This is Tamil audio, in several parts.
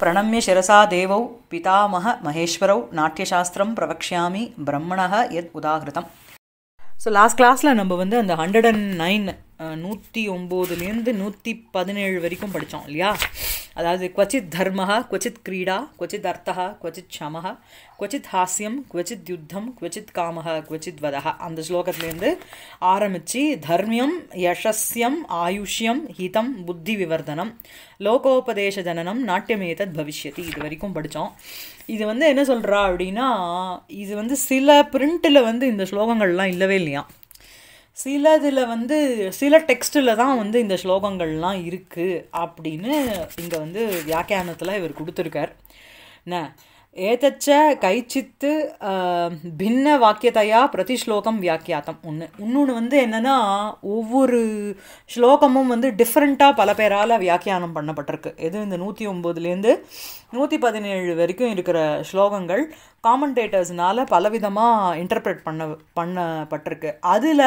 பிரணமிய சிரசா தேவௌ பிதாமக மகேஸ்வரௌ நாட்டியசாஸ்திரம் பிரவக்ஷாமி பிரம்மணக எத் உதாகிருதம் ஸோ லாஸ்ட் கிளாஸில் நம்ம வந்து அந்த ஹண்ட்ரட் அண்ட் நைன் நூற்றி ஒம்போதுலேருந்து நூற்றி பதினேழு வரைக்கும் படித்தோம் இல்லையா அதாவது கொச்சித் தர்ம கொச்சித் கிரீடா கொச்சித் அர்த்தா கொச்சித் சம கொச்சித் ஹாஸ்யம் கொச்சித் யுத்தம் கொச்சித் காம கொச்சித் வதா அந்த ஸ்லோகத்துலேருந்து ஆரம்பித்து தர்மியம் யசஸ்யம் ஆயுஷ்யம் ஹிதம் புத்தி விவர்தனம் லோகோபதேச ஜனனம் நாட்டியமேதத் பவிஷ்யதி இது வரைக்கும் படித்தோம் இது வந்து என்ன சொல்கிறா அப்படின்னா இது வந்து சில பிரிண்ட்டில் வந்து இந்த ஸ்லோகங்கள்லாம் இல்லவே இல்லையா சில இதில் வந்து சில டெக்ஸ்ட்டில் தான் வந்து இந்த ஸ்லோகங்கள்லாம் இருக்குது அப்படின்னு இங்கே வந்து வியாக்கியானத்தில் இவர் கொடுத்துருக்கார் என்ன ஏதச்ச கைச்சித்து பின்ன வாக்கியத்தையா பிரதி ஸ்லோகம் வியாக்கியாத்தம் ஒன்று இன்னொன்று வந்து என்னென்னா ஒவ்வொரு ஸ்லோகமும் வந்து டிஃப்ரெண்ட்டாக பல பேரால் வியாக்கியானம் பண்ணப்பட்டிருக்கு எது இந்த நூற்றி ஒம்போதுலேருந்து நூற்றி பதினேழு வரைக்கும் இருக்கிற ஸ்லோகங்கள் காமெண்டேட்டர்ஸ்னால் பலவிதமாக இன்டர்பிரட் பண்ண பண்ணப்பட்டிருக்கு அதில்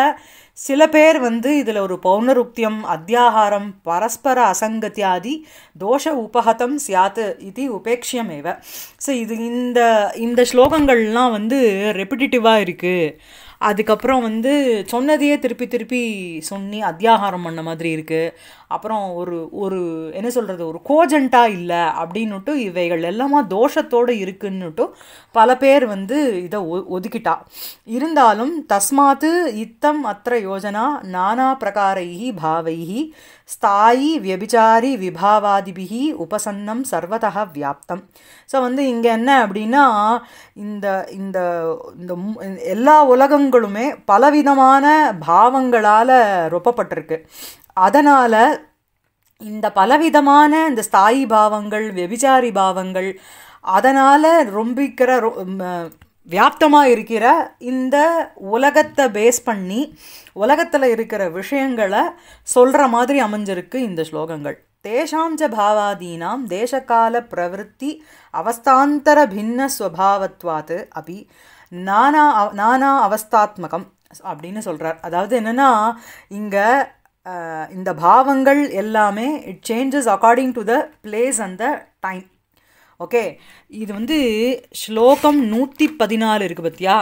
சில பேர் வந்து இதில் ஒரு பௌனருக்தியம் அத்தியாகாரம் பரஸ்பர அசங்கத்தியாதி தோஷ உபகதம் சியாத்து இது உபேட்சியமேவ ஸோ இது இந்த இந்த ஸ்லோகங்கள்லாம் வந்து ரெப்பிட்டிட்டிவாக இருக்குது அதுக்கப்புறம் வந்து சொன்னதையே திருப்பி திருப்பி சொன்னி அத்தியாகாரம் பண்ண மாதிரி இருக்குது அப்புறம் ஒரு ஒரு என்ன சொல்கிறது ஒரு கோஜெண்ட்டாக இல்லை அப்படின்னுட்டு இவைகள் எல்லாமா தோஷத்தோடு இருக்குன்னுட்டு பல பேர் வந்து இதை ஒ ஒதுக்கிட்டா இருந்தாலும் தஸ்மாத்து இத்தம் அத்த யோஜனா நானா பிரகாரைகி பாவைகி ஸ்தாயி வியபிச்சாரி விபாவாதிபிகி உபசன்னம் சர்வதக வியாப்தம் ஸோ வந்து இங்கே என்ன அப்படின்னா இந்த இந்த இந்த எல்லா உலகங்களுமே பலவிதமான பாவங்களால் ரொப்பப்பட்டிருக்கு அதனால் இந்த பலவிதமான இந்த ஸ்தாயி பாவங்கள் வெபிச்சாரி பாவங்கள் அதனால் ரொம்பிக்கிற வியாப்தமாக இருக்கிற இந்த உலகத்தை பேஸ் பண்ணி உலகத்தில் இருக்கிற விஷயங்களை சொல்கிற மாதிரி அமைஞ்சிருக்கு இந்த ஸ்லோகங்கள் தேஷாஞ்ச பாவாதீனாம் தேசகால பிரவருத்தி அவஸ்தாந்தர பின்ன ஸ்வபாவத்வாத்து அப்படி நானா நானா அவஸ்தாத்மகம் அப்படின்னு சொல்கிறார் அதாவது என்னென்னா இங்கே இந்த பாவங்கள் எல்லாமே it changes according to the place and the time okay இது வந்து ஸ்லோகம் நூற்றி பதினாலு இருக்குது பத்தியா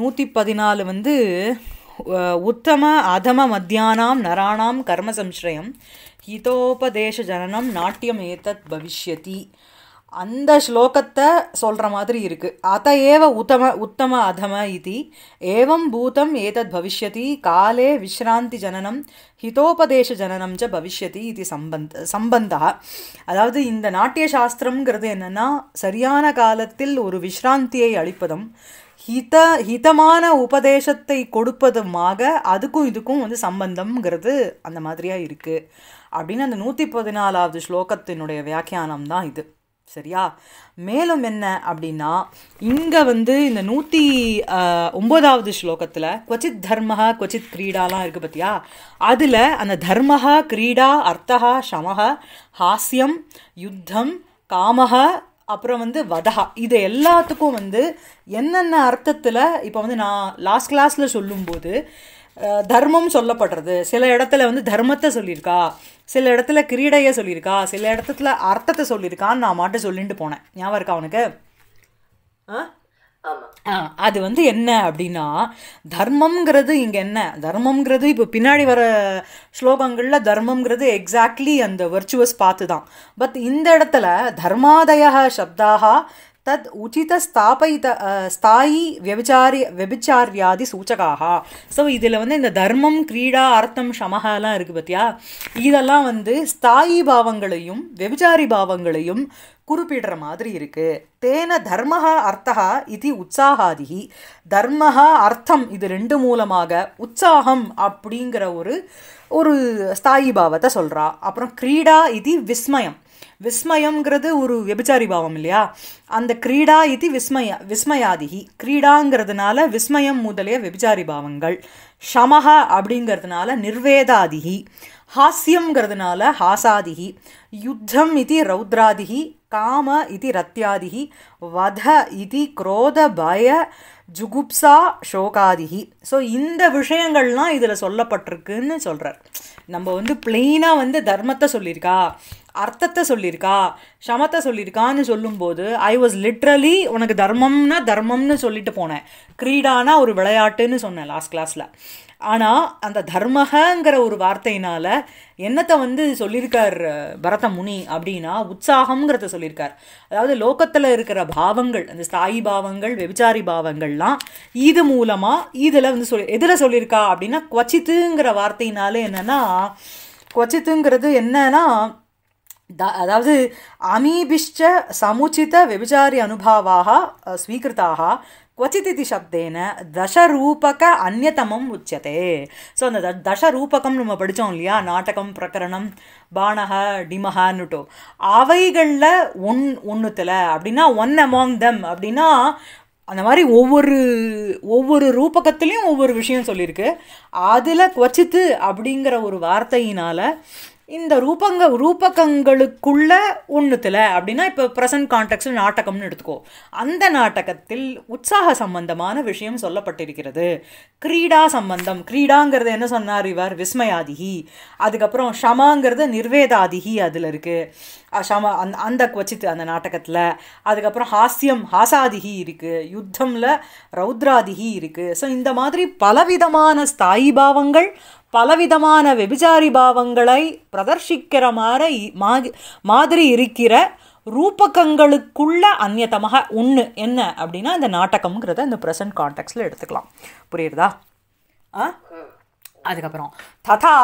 நூற்றி பதினாலு வந்து உத்தம அதம மத்தியானாம் நராணாம் கர்ம சம்ஸ்ரயம் ஹிதோபதேச ஜனனம் நாட்டியம் ஏதத் பவிஷ்யதி அந்த ஸ்லோகத்தை சொல்கிற மாதிரி இருக்குது அத்த ஏவ உத்தம உத்தம அதம இது ஏவம் பூதம் ஏதத் பவிஷ்யதி காலே விஷ்ராந்தி ஜனனம் ஹிதோபதேச ஜனனம் ச பவிஷ்யதி இது சம்பந்த சம்பந்தா அதாவது இந்த நாட்டிய சாஸ்திரம்ங்கிறது என்னென்னா சரியான காலத்தில் ஒரு விஷ்ராந்தியை அளிப்பதும் ஹித ஹிதமான உபதேசத்தை கொடுப்பதுமாக அதுக்கும் இதுக்கும் வந்து சம்பந்தம்ங்கிறது அந்த மாதிரியாக இருக்குது அப்படின்னு அந்த நூற்றி பதினாலாவது ஸ்லோகத்தினுடைய வியாக்கியானம் தான் இது சரியா மேலும் என்ன அப்படின்னா இங்கே வந்து இந்த நூற்றி ஒம்பதாவது ஸ்லோகத்தில் கொச்சித் தர்மஹா கொச்சித் கிரீடாலாம் இருக்குது பார்த்தியா அதில் அந்த தர்மஹா கிரீடா அர்த்தஹா சமஹ ஹாஸ்யம் யுத்தம் காமஹ அப்புறம் வந்து வதஹா இது எல்லாத்துக்கும் வந்து என்னென்ன அர்த்தத்தில் இப்போ வந்து நான் லாஸ்ட் கிளாஸில் சொல்லும்போது தர்மம் சொல்லப்படுறது சில இடத்துல வந்து தர்மத்தை சொல்லியிருக்கா சில இடத்துல கிரீடையை சொல்லியிருக்கா சில இடத்துல அர்த்தத்தை சொல்லியிருக்கான்னு நான் மாட்ட சொல்லிட்டு போனேன் ஞாபகம் இருக்கா அவனுக்கு ஆ அது வந்து என்ன அப்படின்னா தர்மம்ங்கிறது இங்கே என்ன தர்மம்ங்கிறது இப்போ பின்னாடி வர ஸ்லோகங்களில் தர்மம்ங்கிறது எக்ஸாக்ட்லி அந்த வர்ச்சுவஸ் பார்த்து தான் பட் இந்த இடத்துல தர்மாதய சப்தாக தத் உச்சித உச்சிதஸ்தாபயித ஸ்தாயி व्यभिचारि வெபிச்சாரியாதி சூச்சகாக ஸோ இதில் வந்து இந்த தர்மம் கிரீடா அர்த்தம் சமகாலாம் இருக்குது பார்த்தியா இதெல்லாம் வந்து ஸ்தாயி பாவங்களையும் வெபிச்சாரி பாவங்களையும் குறிப்பிடுற மாதிரி இருக்குது தேன தர்மஹா அர்த்தா இது உற்சாகாதிகி தர்மஹா அர்த்தம் இது ரெண்டு மூலமாக உற்சாகம் அப்படிங்கிற ஒரு ஒரு ஸ்தாயி பாவத்தை சொல்கிறா அப்புறம் கிரீடா இது விஸ்மயம் விஸ்மயங்கிறது ஒரு வெபிச்சாரி பாவம் இல்லையா அந்த கிரீடா இது விஸ்மய விஸ்மயாதிகி கிரீடாங்கிறதுனால விஸ்மயம் முதலிய வெபிச்சாரி பாவங்கள் ஷமஹா அப்படிங்கிறதுனால நிர்வேதாதிகி ஹாஸ்யங்கிறதுனால ஹாசாதிகி யுத்தம் இது ரௌத்ராதிகி காம இது ரத்தியாதிகி வத இது குரோத பய ஜுகுப்சா ஷோகாதிகி ஸோ இந்த விஷயங்கள்லாம் இதில் சொல்லப்பட்டிருக்குன்னு சொல்கிறார் நம்ம வந்து பிளெயினாக வந்து தர்மத்தை சொல்லியிருக்கா அர்த்தத்தை சொல்லியிருக்கா சமத்தை சொல்லியிருக்கான்னு சொல்லும்போது ஐ வாஸ் லிட்ரலி உனக்கு தர்மம்னா தர்மம்னு சொல்லிட்டு போனேன் கிரீடானா ஒரு விளையாட்டுன்னு சொன்னேன் லாஸ்ட் கிளாஸில் ஆனால் அந்த தர்மகங்கிற ஒரு வார்த்தையினால் என்னத்தை வந்து சொல்லியிருக்கார் பரத முனி அப்படின்னா உற்சாகம்ங்கிறத சொல்லியிருக்கார் அதாவது லோக்கத்தில் இருக்கிற பாவங்கள் அந்த ஸ்தாயி பாவங்கள் வெபிச்சாரி பாவங்கள்லாம் இது மூலமாக இதில் வந்து சொல்லி எதில் சொல்லியிருக்கா அப்படின்னா கொச்சித்துங்கிற வார்த்தையினால என்னென்னா கொச்சித்துங்கிறது என்னன்னா அதாவது அமீபிஷ்ட சமுச்சித வெபிச்சாரி ஸ்வீகிருத்தாக கொச்சித் இது சப்தேன தசரூபக அந்நதமம் உச்சதே ஸோ அந்த தசரூபகம் நம்ம படித்தோம் இல்லையா நாடகம் பிரகரணம் பானக டிமஹான்னுட்டோ அவைகளில் ஒன் ஒன்றுத்தில் அப்படின்னா ஒன் அமோங் தம் அப்படின்னா அந்த மாதிரி ஒவ்வொரு ஒவ்வொரு ரூபகத்துலேயும் ஒவ்வொரு விஷயம் சொல்லியிருக்கு அதில் குவச்சித்து அப்படிங்கிற ஒரு வார்த்தையினால் இந்த ரூபங்க ரூபகங்களுக்குள்ள ஒன்றுத்தில் அப்படின்னா இப்போ ப்ரெசன்ட் கான்டெக்ட்டில் நாடகம்னு எடுத்துக்கோ அந்த நாடகத்தில் உற்சாக சம்பந்தமான விஷயம் சொல்லப்பட்டிருக்கிறது கிரீடா சம்பந்தம் கிரீடாங்கிறது என்ன சொன்னார் இவர் விஸ்மயாதிகி அதுக்கப்புறம் ஷமாங்கிறது நிர்வேதாதிகி அதில் இருக்குது ஷம அந் அந்த வச்சித்து அந்த நாடகத்தில் அதுக்கப்புறம் ஹாஸ்யம் ஹாசாதிகி இருக்குது யுத்தமில் ரௌத்ராதிகி இருக்குது ஸோ இந்த மாதிரி பலவிதமான ஸ்தாயி பாவங்கள் பலவிதமான வெபிசாரி பாவங்களை பிரதர்ஷிக்கிற மாதிரி மாதிரி இருக்கிற ரூபகங்களுக்குள்ள அந்நியதமாக ஒன்று என்ன அப்படின்னா இந்த நாட்டகம்ங்கிறத இந்த ப்ரெசன்ட் கான்டெக்ட்ஸில் எடுத்துக்கலாம் புரியுறதா ஆ அதுக்கப்புறம் ததா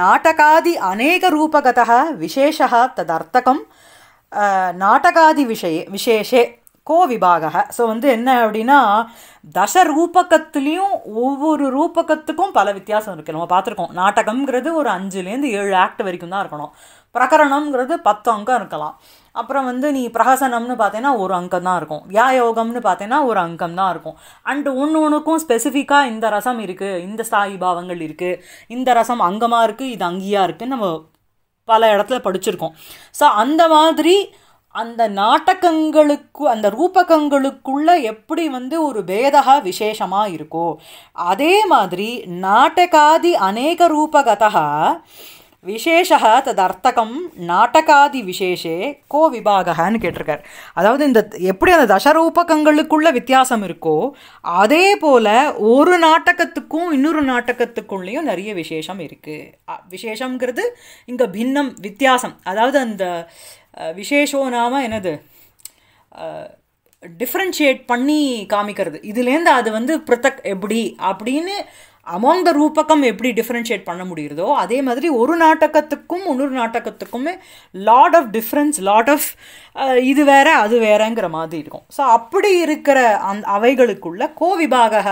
நாடகாதி அநேக ரூபகதா விசேஷா ததர்த்தகம் நாடகாதி விஷய விசேஷே கோ விபாக ஸோ வந்து என்ன அப்படின்னா தச ரூபகத்துலேயும் ஒவ்வொரு ரூபகத்துக்கும் பல வித்தியாசம் இருக்குது நம்ம பார்த்துருக்கோம் நாடகம்ங்கிறது ஒரு அஞ்சுலேருந்து ஏழு ஆக்ட் வரைக்கும் தான் இருக்கணும் பிரகரணம்ங்கிறது பத்து அங்கம் இருக்கலாம் அப்புறம் வந்து நீ பிரகாசனம்னு பார்த்தீங்கன்னா ஒரு அங்கம் தான் இருக்கும் வியாயோகம்னு பார்த்தீங்கன்னா ஒரு அங்கம் தான் இருக்கும் அண்டு ஒன்று ஒன்றுக்கும் ஸ்பெசிஃபிக்காக இந்த ரசம் இருக்குது இந்த ஸ்தாயி பாவங்கள் இருக்குது இந்த ரசம் அங்கமாக இருக்குது இது அங்கியாக இருக்குதுன்னு நம்ம பல இடத்துல படிச்சிருக்கோம் ஸோ அந்த மாதிரி அந்த நாட்டகங்களுக்கு அந்த ரூபகங்களுக்குள்ள எப்படி வந்து ஒரு பேதகா விசேஷமாக இருக்கோ அதே மாதிரி நாட்டகாதி அநேக ரூபகதா விசேஷ ததர்த்தகம் நாட்டகாதி விசேஷே கோ விபாகன்னு கேட்டிருக்கார் அதாவது இந்த எப்படி அந்த தசரூபகங்களுக்குள்ள வித்தியாசம் இருக்கோ அதே போல் ஒரு நாட்டகத்துக்கும் இன்னொரு நாட்டகத்துக்குள்ளேயும் நிறைய விசேஷம் இருக்குது விசேஷங்கிறது இங்கே பின்னம் வித்தியாசம் அதாவது அந்த விசேஷம் நாம் என்னது டிஃப்ரென்ஷியேட் பண்ணி காமிக்கிறது இதுலேருந்து அது வந்து பிருத்தக் எப்படி அப்படின்னு அமௌங்க ரூபக்கம் ரூபகம் எப்படி டிஃப்ரென்ஷியேட் பண்ண முடிகிறதோ அதே மாதிரி ஒரு நாட்டகத்துக்கும் இன்னொரு நாட்டகத்துக்குமே lot of difference lot of இது வேற அது வேறங்கிற மாதிரி இருக்கும் ஸோ அப்படி இருக்கிற அந் அவைகளுக்குள்ள கோ விபாக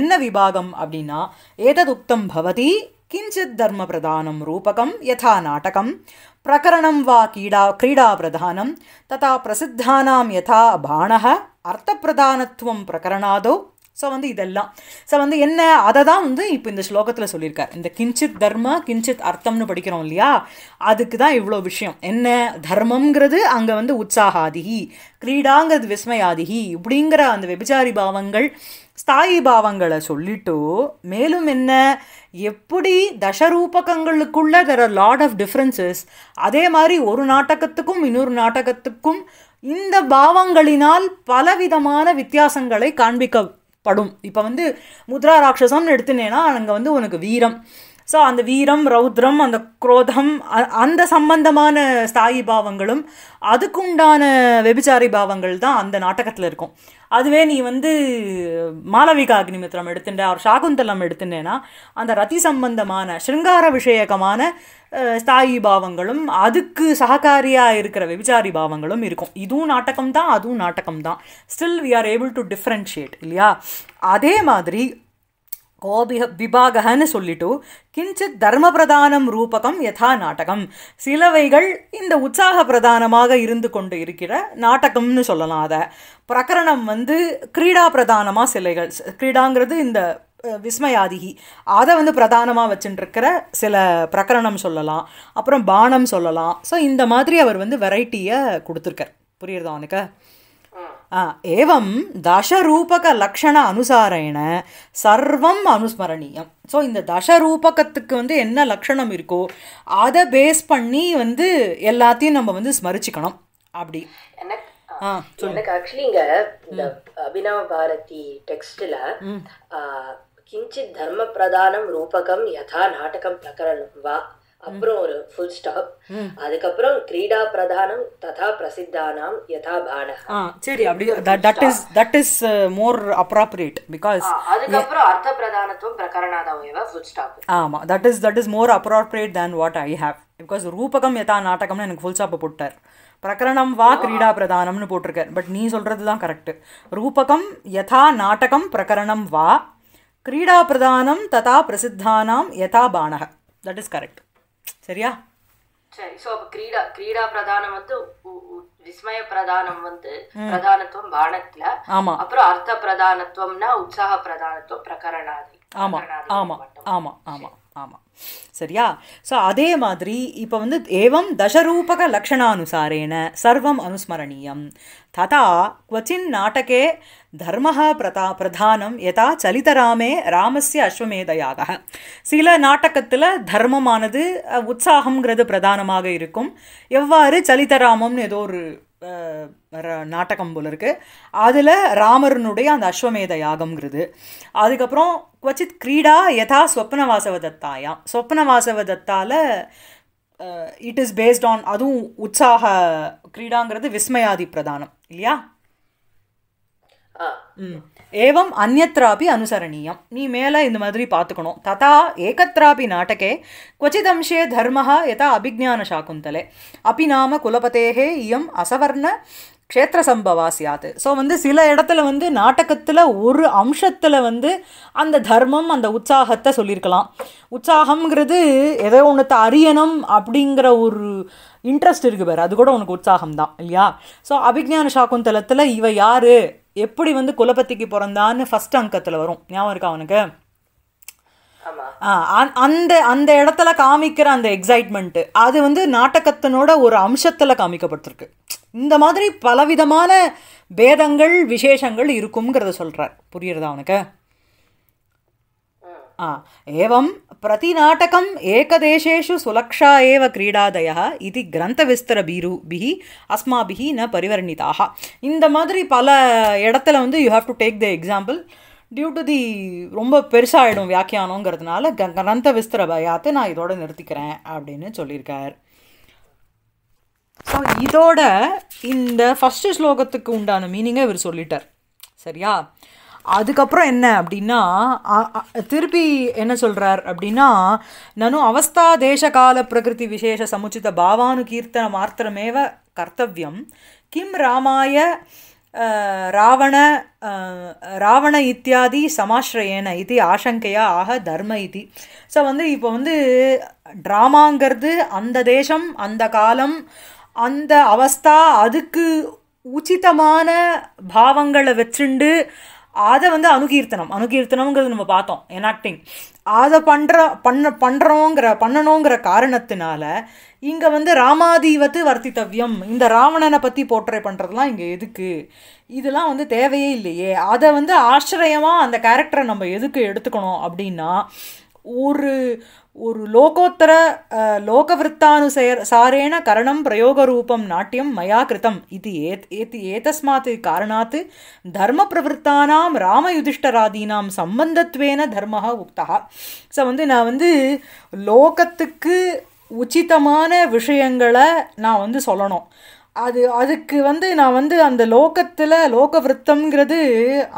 என்ன விபாகம் அப்படின்னா ஏததுக்தம் பவதி किञ्चित् धर्मप्रधानं रूपकं यथा नाटकं प्रकरणं वा कीडा क्रीडाप्रधानं तथा प्रसिद्धानां यथा बाणः अर्थप्रदानत्वं प्रकरणादौ ஸோ வந்து இதெல்லாம் ஸோ வந்து என்ன அதை தான் வந்து இப்போ இந்த ஸ்லோகத்தில் சொல்லியிருக்கார் இந்த கிஞ்சித் தர்ம கிஞ்சித் அர்த்தம்னு படிக்கிறோம் இல்லையா அதுக்கு தான் இவ்வளோ விஷயம் என்ன தர்மங்கிறது அங்கே வந்து உற்சாகாதிகி கிரீடாங்கிறது விஸ்மயாதிகி இப்படிங்கிற அந்த வெபிச்சாரி பாவங்கள் ஸ்தாயி பாவங்களை சொல்லிட்டு மேலும் என்ன எப்படி தசரூபகங்களுக்குள்ள there are lot of differences அதே மாதிரி ஒரு நாட்டகத்துக்கும் இன்னொரு நாட்டகத்துக்கும் இந்த பாவங்களினால் பலவிதமான வித்தியாசங்களை காண்பிக்க படும் இப்போ வந்து முத்ரா ராட்சசம்னு எடுத்துனேனா அங்கே வந்து உனக்கு வீரம் ஸோ அந்த வீரம் ரௌத்ரம் அந்த குரோதம் அந்த சம்பந்தமான ஸ்தாயி பாவங்களும் அதுக்குண்டான வெபிச்சாரி பாவங்கள் தான் அந்த நாட்டகத்தில் இருக்கும் அதுவே நீ வந்து மாலவிகா அக்னிமித்திரம் எடுத்துட்ட அவர் சாகுந்தலம் எடுத்துட்டேன்னா அந்த ரதி சம்பந்தமான சிருங்கார விஷயகமான ஸ்தாயி பாவங்களும் அதுக்கு சககாரியாக இருக்கிற வெபிச்சாரி பாவங்களும் இருக்கும் இதுவும் நாட்டகம் தான் அதுவும் நாட்டகம் தான் still we are able to differentiate இல்லையா அதே மாதிரி கோபிக விபாகன்னு சொல்லிட்டு கிஞ்சித் தர்ம பிரதானம் ரூபகம் யதா நாடகம் சிலவைகள் இந்த உற்சாக பிரதானமாக இருந்து கொண்டு இருக்கிற நாடகம்னு சொல்லலாம் அதை பிரகரணம் வந்து கிரீடா பிரதானமாக சிலைகள் கிரீடாங்கிறது இந்த விஸ்மயாதிகி அதை வந்து பிரதானமாக வச்சுட்டுருக்கிற சில பிரகரணம் சொல்லலாம் அப்புறம் பானம் சொல்லலாம் ஸோ இந்த மாதிரி அவர் வந்து வெரைட்டியை கொடுத்துருக்கார் புரியுறதா அவனுக்கு ఏవం தசரூபகலக்ஷண அனுசாரேன சர்வம் அனுஸ்மரணீயம் ஸோ இந்த தசரூபகத்துக்கு வந்து என்ன லக்ஷணம் இருக்கோ அதை பேஸ் பண்ணி வந்து எல்லாத்தையும் நம்ம வந்து ஸ்மரிச்சுக்கணும் அப்படி எனக்கு ஆக்சுவலி இங்க இந்த அபினவ பாரதி டெக்ஸ்ட்ல கிஞ்சித் தர்ம பிரதானம் ரூபகம் யதா நாடகம் பிரகரணம் வா அப்புறம் ஒரு ஃபுல் ஸ்டாப் அதுக்கப்புறம் கிரீடா பிரதானம் ததா பிரசித்தானாம் யதா பான சரி அப்படி that is that is more appropriate because அதுக்கப்புறம் அர்த்த பிரதானத்துவம் பிரகரணாதவ ஃபுல் ஸ்டாப் ஆமா that is that is more appropriate than what I have because ரூபகம் யதா நாடகம்னு எனக்கு ஃபுல் ஸ்டாப் போட்டார் பிரகரணம் வா கிரீடா பிரதானம்னு போட்டிருக்கார் பட் நீ சொல்கிறது தான் கரெக்ட் ரூபகம் யதா நாடகம் பிரகரணம் வா கிரீடா பிரதானம் ததா பிரசித்தானாம் யதா பானக தட் இஸ் கரெக்ட் சரியா சரி சோ அப்ப கிரீடா கிரீடா பிரதானம் வந்து விஸ்மய பிரதானம் வந்து பிரதானத்துவம் வானத்துல ஆமா அப்புறம் அர்த்த பிரதானத்துவம்னா உற்சாக பிரதானத்துவம் பிரகரணாதி ஆமா ஆமா ஆமா ஆமா ஆமாம் சரியா ஸோ அதே மாதிரி இப்போ வந்து ஏவம் தசரூபக லக்ஷணானுசாரேன சர்வம் அனுஸ்மரணீயம் ததா குவச்சின் நாடகே தர்ம பிரதா பிரதானம் எதா சலிதராமே ராமஸ்ய அஸ்வமேதையாக சில நாடகத்தில் தர்மமானது உற்சாகங்கிறது பிரதானமாக இருக்கும் எவ்வாறு சலிதராமம்னு ஏதோ ஒரு நாட்டகம் போல் இருக்குது அதில் ராமரனுடைய அந்த அஸ்வமேத யாகம்ங்கிறது அதுக்கப்புறம் கொச்சித் கிரீடா யதா சொப்னவாசவ தத்தாயாம் சொப்ன தத்தால் இட் இஸ் பேஸ்ட் ஆன் அதுவும் உற்சாக கிரீடாங்கிறது விஸ்மயாதி பிரதானம் இல்லையா ம் ஏவம் அந்நத்திராபி அனுசரணியம் நீ மேலே இந்த மாதிரி பார்த்துக்கணும் ததா ஏகத்ராபி நாட்டகே கொச்சிதம்சே தர்மஹா யதா அபிஜான சாக்குந்தலே அபி நாம குலபதேகே இயம் அசவர்ண க்ஷேத்திர சம்பவா ஸோ வந்து சில இடத்துல வந்து நாடகத்தில் ஒரு அம்சத்தில் வந்து அந்த தர்மம் அந்த உற்சாகத்தை சொல்லியிருக்கலாம் உற்சாகம்ங்கிறது ஏதோ ஒன்றத்தை அறியணும் அப்படிங்கிற ஒரு இன்ட்ரெஸ்ட் இருக்குது பேர் அது கூட உனக்கு உற்சாகம் தான் இல்லையா ஸோ அபிஜான சாக்குந்தலத்தில் இவ யார் எப்படி வந்து குலபத்திக்கு பிறந்தான்னு ஃபஸ்ட் அங்கத்தில் வரும் ஞாபகம் இருக்கா அவனுக்கு அந்த அந்த இடத்துல காமிக்கிற அந்த எக்ஸைட்மெண்ட்டு அது வந்து நாட்டகத்தினோட ஒரு அம்சத்தில் காமிக்கப்பட்டிருக்கு இந்த மாதிரி பலவிதமான பேதங்கள் விசேஷங்கள் இருக்குங்கிறத சொல்கிறார் புரியுறதா அவனுக்கு ஆ ஏவம் प्रतिनाटकम् एकदेशेषु सुलक्षा एव क्रीडादयः இது கிரந்தவிஸ்தரபீருபிः அஸ்மாபிஹி ந பரிவர்ணிதாக இந்த மாதிரி பல இடத்துல வந்து you have to take the example due to the ரொம்ப பெருசாகிடும் வியாக்கியானங்கிறதுனால கிரந்த விஸ்தர பயாத்தை நான் இதோட நிறுத்திக்கிறேன் அப்படின்னு சொல்லியிருக்கார் ஸோ இதோட இந்த ஃபஸ்ட்டு ஸ்லோகத்துக்கு உண்டான மீனிங்கை இவர் சொல்லிட்டார் சரியா அதுக்கப்புறம் என்ன அப்படின்னா திருப்பி என்ன சொல்கிறார் அப்படின்னா நானும் அவஸ்தா தேசகால பிரகிருதி விசேஷ சமுச்சித பாவானு கீர்த்தன மாத்திரமேவ கர்த்தவியம் கிம் ராமாய ராவண ராவண இத்தியாதி சமாஸ்ரயேன இது ஆசங்கையா ஆக தர்ம இது ஸோ வந்து இப்போ வந்து ட்ராமாங்கிறது அந்த தேசம் அந்த காலம் அந்த அவஸ்தா அதுக்கு உச்சிதமான பாவங்களை வச்சுண்டு அதை வந்து அணுகீர்த்தனம் அணுகீர்த்தனம்ங்கிறது நம்ம பார்த்தோம் எனாக்டிங் அதை பண்ணுற பண்ண பண்ணுறோங்கிற பண்ணணுங்கிற காரணத்தினால இங்கே வந்து ராமாதீவத்து வர்த்தித்தவ்யம் இந்த ராவணனை பற்றி போற்றை பண்ணுறதுலாம் இங்கே எதுக்கு இதெல்லாம் வந்து தேவையே இல்லையே அதை வந்து ஆச்சரியமாக அந்த கேரக்டரை நம்ம எதுக்கு எடுத்துக்கணும் அப்படின்னா ஒரு ஒரு லோகோத்தர लोकवृत्तानुसर सारेण करणं प्रयोगरूपं नाट्यं मया कृतम् इति एत एतस्मात् कारणात् தர்மப்பிரவருத்தானாம் ராமயுதிஷ்டராதீனாம் சம்பந்தத்வேன தர்மः உக்தா ஸோ வந்து நான் வந்து லோகத்துக்கு உச்சிதமான விஷயங்களை நான் வந்து சொல்லணும் அது அதுக்கு வந்து நான் வந்து அந்த லோகத்தில் லோக விரத்தம்ங்கிறது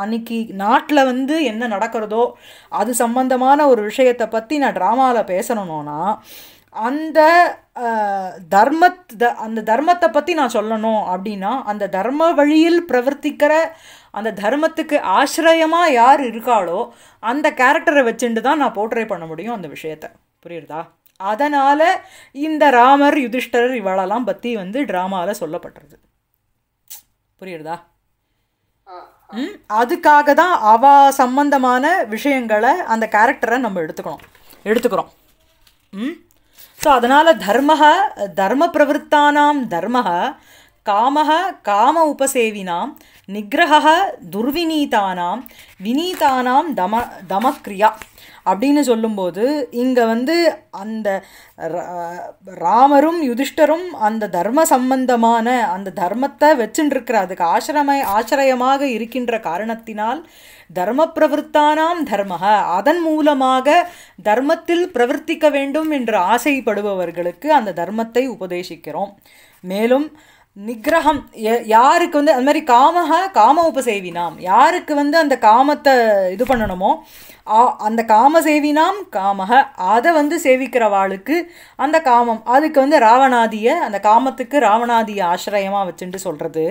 அன்னைக்கு நாட்டில் வந்து என்ன நடக்கிறதோ அது சம்பந்தமான ஒரு விஷயத்தை பற்றி நான் ட்ராமாவில் பேசணுன்னா அந்த தர்மத் த அந்த தர்மத்தை பற்றி நான் சொல்லணும் அப்படின்னா அந்த தர்ம வழியில் பிரவர்த்திக்கிற அந்த தர்மத்துக்கு ஆசிரியமாக யார் இருக்காளோ அந்த கேரக்டரை வச்சுட்டு தான் நான் போர்ட்ரே பண்ண முடியும் அந்த விஷயத்தை புரியுறதா அதனால் இந்த ராமர் யுதிஷ்டர் இவளெல்லாம் பற்றி வந்து ட்ராமாவில் சொல்லப்படுறது புரியுறதா ம் அதுக்காக தான் அவ சம்பந்தமான விஷயங்களை அந்த கேரக்டரை நம்ம எடுத்துக்கணும் எடுத்துக்கிறோம் ம் ஸோ அதனால் தர்ம தர்ம பிரவருத்தானாம் தர்ம காம காம உபசேவினாம் நிகிரக துர்வினீதானாம் வினீதானாம் தம தமக்ரியா அப்படின்னு சொல்லும்போது இங்கே வந்து அந்த ராமரும் யுதிஷ்டரும் அந்த தர்ம சம்பந்தமான அந்த தர்மத்தை இருக்கிற அதுக்கு ஆசிரம ஆச்சரியமாக இருக்கின்ற காரணத்தினால் தர்ம பிரவருத்தானாம் தர்ம அதன் மூலமாக தர்மத்தில் பிரவர்த்திக்க வேண்டும் என்று ஆசைப்படுபவர்களுக்கு அந்த தர்மத்தை உபதேசிக்கிறோம் மேலும் நிகிரகம் யாருக்கு வந்து அது மாதிரி காமஹ காம உபசேவினாம் யாருக்கு வந்து அந்த காமத்தை இது பண்ணணுமோ அந்த காம சேவினாம் காமக அதை வந்து சேவிக்கிறவாளுக்கு அந்த காமம் அதுக்கு வந்து ராவணாதியை அந்த காமத்துக்கு ராவணாதியை ஆசிரயமாக வச்சுட்டு சொல்கிறது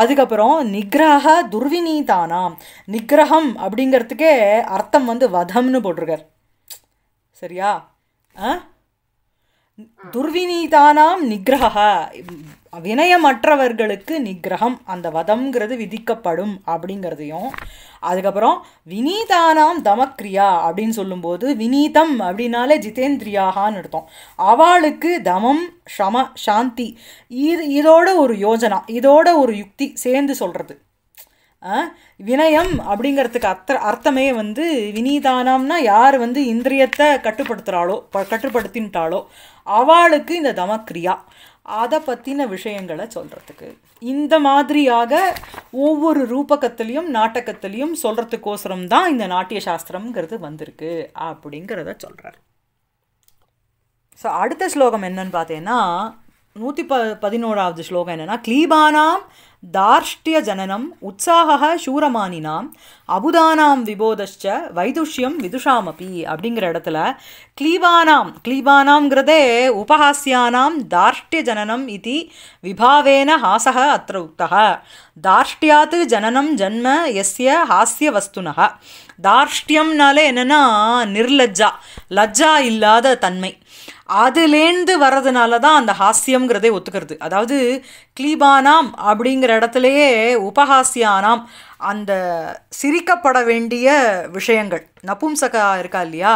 அதுக்கப்புறம் நிகிரக துர்வினீதானாம் நிகிரகம் அப்படிங்கிறதுக்கே அர்த்தம் வந்து வதம்னு போட்டிருக்கார் சரியா ஆ துர்வினீதானாம் நிகிரக வினயமற்றவர்களுக்கு நிகிரகம் அந்த வதம்ங்கிறது விதிக்கப்படும் அப்படிங்கிறதையும் அதுக்கப்புறம் வினீதானாம் தமக்ரியா அப்படின்னு சொல்லும்போது வினீதம் அப்படின்னாலே ஜிதேந்திரியாகான்னு எடுத்தோம் அவளுக்கு தமம் ஷம சாந்தி இது இதோட ஒரு யோஜனா இதோட ஒரு யுக்தி சேர்ந்து சொல்கிறது வினயம் அப்படிங்கிறதுக்கு அத்த அர்த்தமே வந்து வினீதானம்னா யார் வந்து இந்திரியத்தை கட்டுப்படுத்துகிறாளோ ப கட்டுப்படுத்தின்ட்டாளோ அவளுக்கு இந்த தமக்ரியா அதை பற்றின விஷயங்களை சொல்கிறதுக்கு இந்த மாதிரியாக ஒவ்வொரு ரூபகத்திலையும் நாட்டகத்துலேயும் சொல்கிறதுக்கோசரம் தான் இந்த நாட்டிய சாஸ்திரம்ங்கிறது வந்திருக்கு அப்படிங்கிறத சொல்கிறார் ஸோ அடுத்த ஸ்லோகம் என்னன்னு பார்த்தீங்கன்னா நூற்றி ப பதினோராவது ஸ்லோகம் என்னென்னா கிளீபானாம் தார்ஷ்டிய ஜனனம் உற்சாக சூரமானினாம் அபுதானாம் விபோதஷ்ட வைதுஷ்யம் விதுஷாமபி அப்படிங்கிற இடத்துல கிளீபானாம் கிளீபானாம்ங்கிறதே உபஹாசியானாம் தார்ஷ்டிய ஜனனம் இது விபாவேன ஹாசக அத்த உத்தக தார்ஷ்டியாத் ஜனனம் ஜன்ம எஸ்ய ஹாஸ்ய வஸ்துனக தார்ஷ்டியம்னாலே என்னென்னா நிர்லஜ்ஜா லஜ்ஜா இல்லாத தன்மை அதுலேருந்து வர்றதுனால தான் அந்த ஹாஸ்யம்ங்கிறதே ஒத்துக்கிறது அதாவது கிளீபானாம் அப்படிங்கிற இடத்துலையே உபஹாசியானாம் அந்த சிரிக்கப்பட வேண்டிய விஷயங்கள் நபும்சகா இருக்கா இல்லையா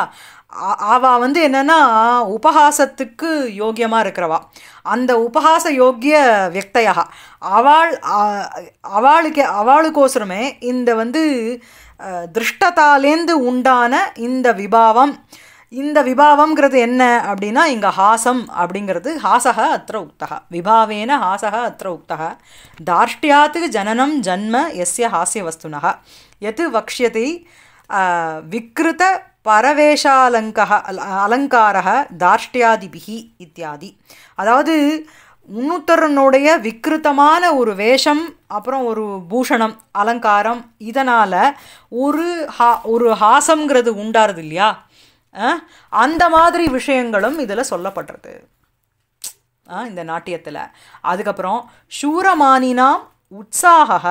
அவ வந்து என்னென்னா உபஹாசத்துக்கு யோக்கியமாக இருக்கிறவா அந்த உபஹாச யோக்கிய வியக்தையாக அவள் அவளுக்கு அவளுக்கோசரமே இந்த வந்து திருஷ்டத்தாலேந்து உண்டான இந்த விபாவம் இந்த விபாவங்கிறது என்ன அப்படின்னா இங்கே ஹாசம் அப்படிங்கிறது ஹாசக அத்திர உக்தகா விபாவேன ஹாசக அத்திர உக்தகா தார்ஷ்டியாத்து ஜனனம் ஜன்ம எஸ்ய ஹாசிய வஸ்துனக எது வக்ஷியத்தை விக்கிருத பரவேஷாலங்க அலங்கார தார்ஷ்டியாதிபிகி இத்தியாதி அதாவது இன்னொருத்தரனுடைய விக்கிருத்தமான ஒரு வேஷம் அப்புறம் ஒரு பூஷணம் அலங்காரம் இதனால் ஒரு ஹா ஒரு ஹாசங்கிறது உண்டாருது இல்லையா அந்த மாதிரி விஷயங்களும் இதில் சொல்லப்படுறது இந்த நாட்டியத்தில் அதுக்கப்புறம் சூரமானினாம் உற்சாக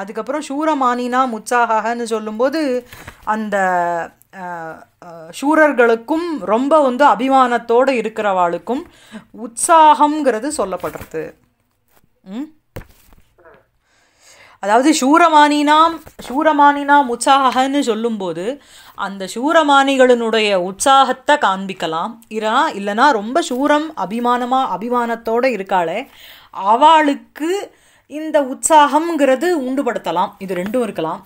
அதுக்கப்புறம் சூரமானினாம் உற்சாகன்னு சொல்லும்போது அந்த சூரர்களுக்கும் ரொம்ப வந்து அபிமானத்தோடு இருக்கிறவாளுக்கும் உற்சாகங்கிறது சொல்லப்படுறது அதாவது சூரமானினாம் சூரமானினாம் உற்சாகன்னு சொல்லும்போது அந்த சூரமானிகளினுடைய உற்சாகத்தை காண்பிக்கலாம் இரா இல்லைனா ரொம்ப சூரம் அபிமானமாக அபிமானத்தோடு இருக்காளே அவளுக்கு இந்த உற்சாகம்ங்கிறது உண்டுபடுத்தலாம் இது ரெண்டும் இருக்கலாம்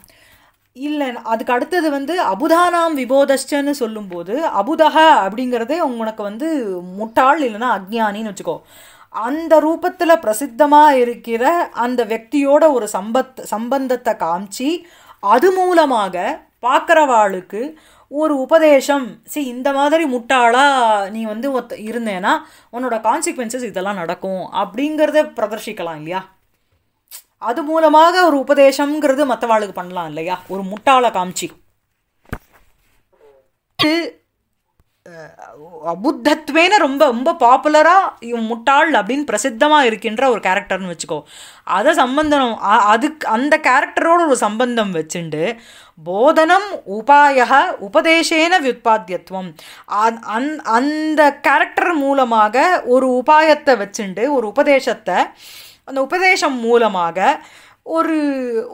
இல்லை அதுக்கு அடுத்தது வந்து அபுதானாம் விபோதஷ்டன்னு சொல்லும்போது அபுதக அப்படிங்கிறதே உனக்கு வந்து முட்டாள் இல்லைன்னா அக்ஞானின்னு வச்சுக்கோ அந்த ரூபத்தில் பிரசித்தமாக இருக்கிற அந்த வக்தியோட ஒரு சம்பத் சம்பந்தத்தை காமிச்சு அது மூலமாக பார்க்குறவாளுக்கு ஒரு உபதேசம் சரி இந்த மாதிரி முட்டாளாக நீ வந்து ஒத்த இருந்தேன்னா உன்னோட கான்சிக்வன்சஸ் இதெல்லாம் நடக்கும் அப்படிங்கிறத பிரதர்ஷிக்கலாம் இல்லையா அது மூலமாக ஒரு உபதேசம்ங்கிறது மற்றவாளுக்கு பண்ணலாம் இல்லையா ஒரு முட்டாளை காமிச்சு அபுத்தத்வேன ரொம்ப ரொம்ப பாப்புலராக இவன் முட்டாள் அப்படின்னு பிரசித்தமாக இருக்கின்ற ஒரு கேரக்டர்னு வச்சுக்கோ அதை சம்பந்தம் அதுக்கு அந்த கேரக்டரோடு ஒரு சம்பந்தம் வச்சுண்டு போதனம் உபாய உபதேசேன வியுத்பாத்தியத்துவம் அந் அந்த கேரக்டர் மூலமாக ஒரு உபாயத்தை வச்சுண்டு ஒரு உபதேசத்தை அந்த உபதேசம் மூலமாக ஒரு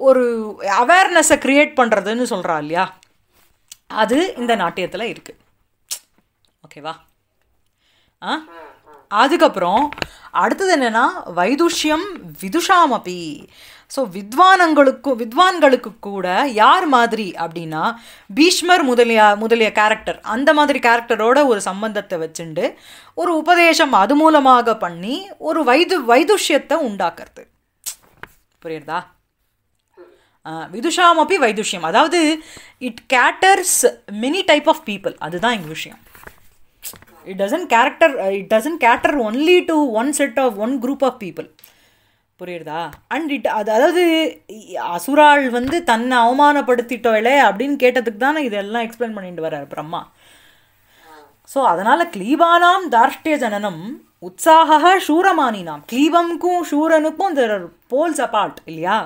ஒரு அவேர்னஸை க்ரியேட் பண்ணுறதுன்னு சொல்கிறா இல்லையா அது இந்த நாட்டியத்தில் இருக்குது ஓகேவா ஆ அதுக்கப்புறம் அடுத்தது என்னென்னா வைதுஷ்யம் விதுஷாமப்பி ஸோ வித்வானங்களுக்கு வித்வான்களுக்கு கூட யார் மாதிரி அப்படின்னா பீஷ்மர் முதலிய முதலிய கேரக்டர் அந்த மாதிரி கேரக்டரோட ஒரு சம்பந்தத்தை வச்சுண்டு ஒரு உபதேசம் அது மூலமாக பண்ணி ஒரு வைது வைதுஷ்யத்தை உண்டாக்குறது புரியுறதா விதுஷாமப்பி வைதுஷ்யம் அதாவது it caters many type of people அதுதான் எங்கள் விஷயம் it doesn't character it doesn't character only to one set of one group of people புரியுறதா அண்ட் இட் அது அதாவது அசுரால் வந்து தன்னை அவமானப்படுத்திட்டோயிலே அப்படின்னு கேட்டதுக்கு தானே இதெல்லாம் எக்ஸ்பிளைன் பண்ணிட்டு வர பிரம்மா ஸோ அதனால் கிளீபானாம் தார்ஷ்டிய ஜனனம் உற்சாக ஷூரமானினாம் கிளீபம்க்கும் ஷூரனுக்கும் தேர் போல்ஸ் அபார்ட் இல்லையா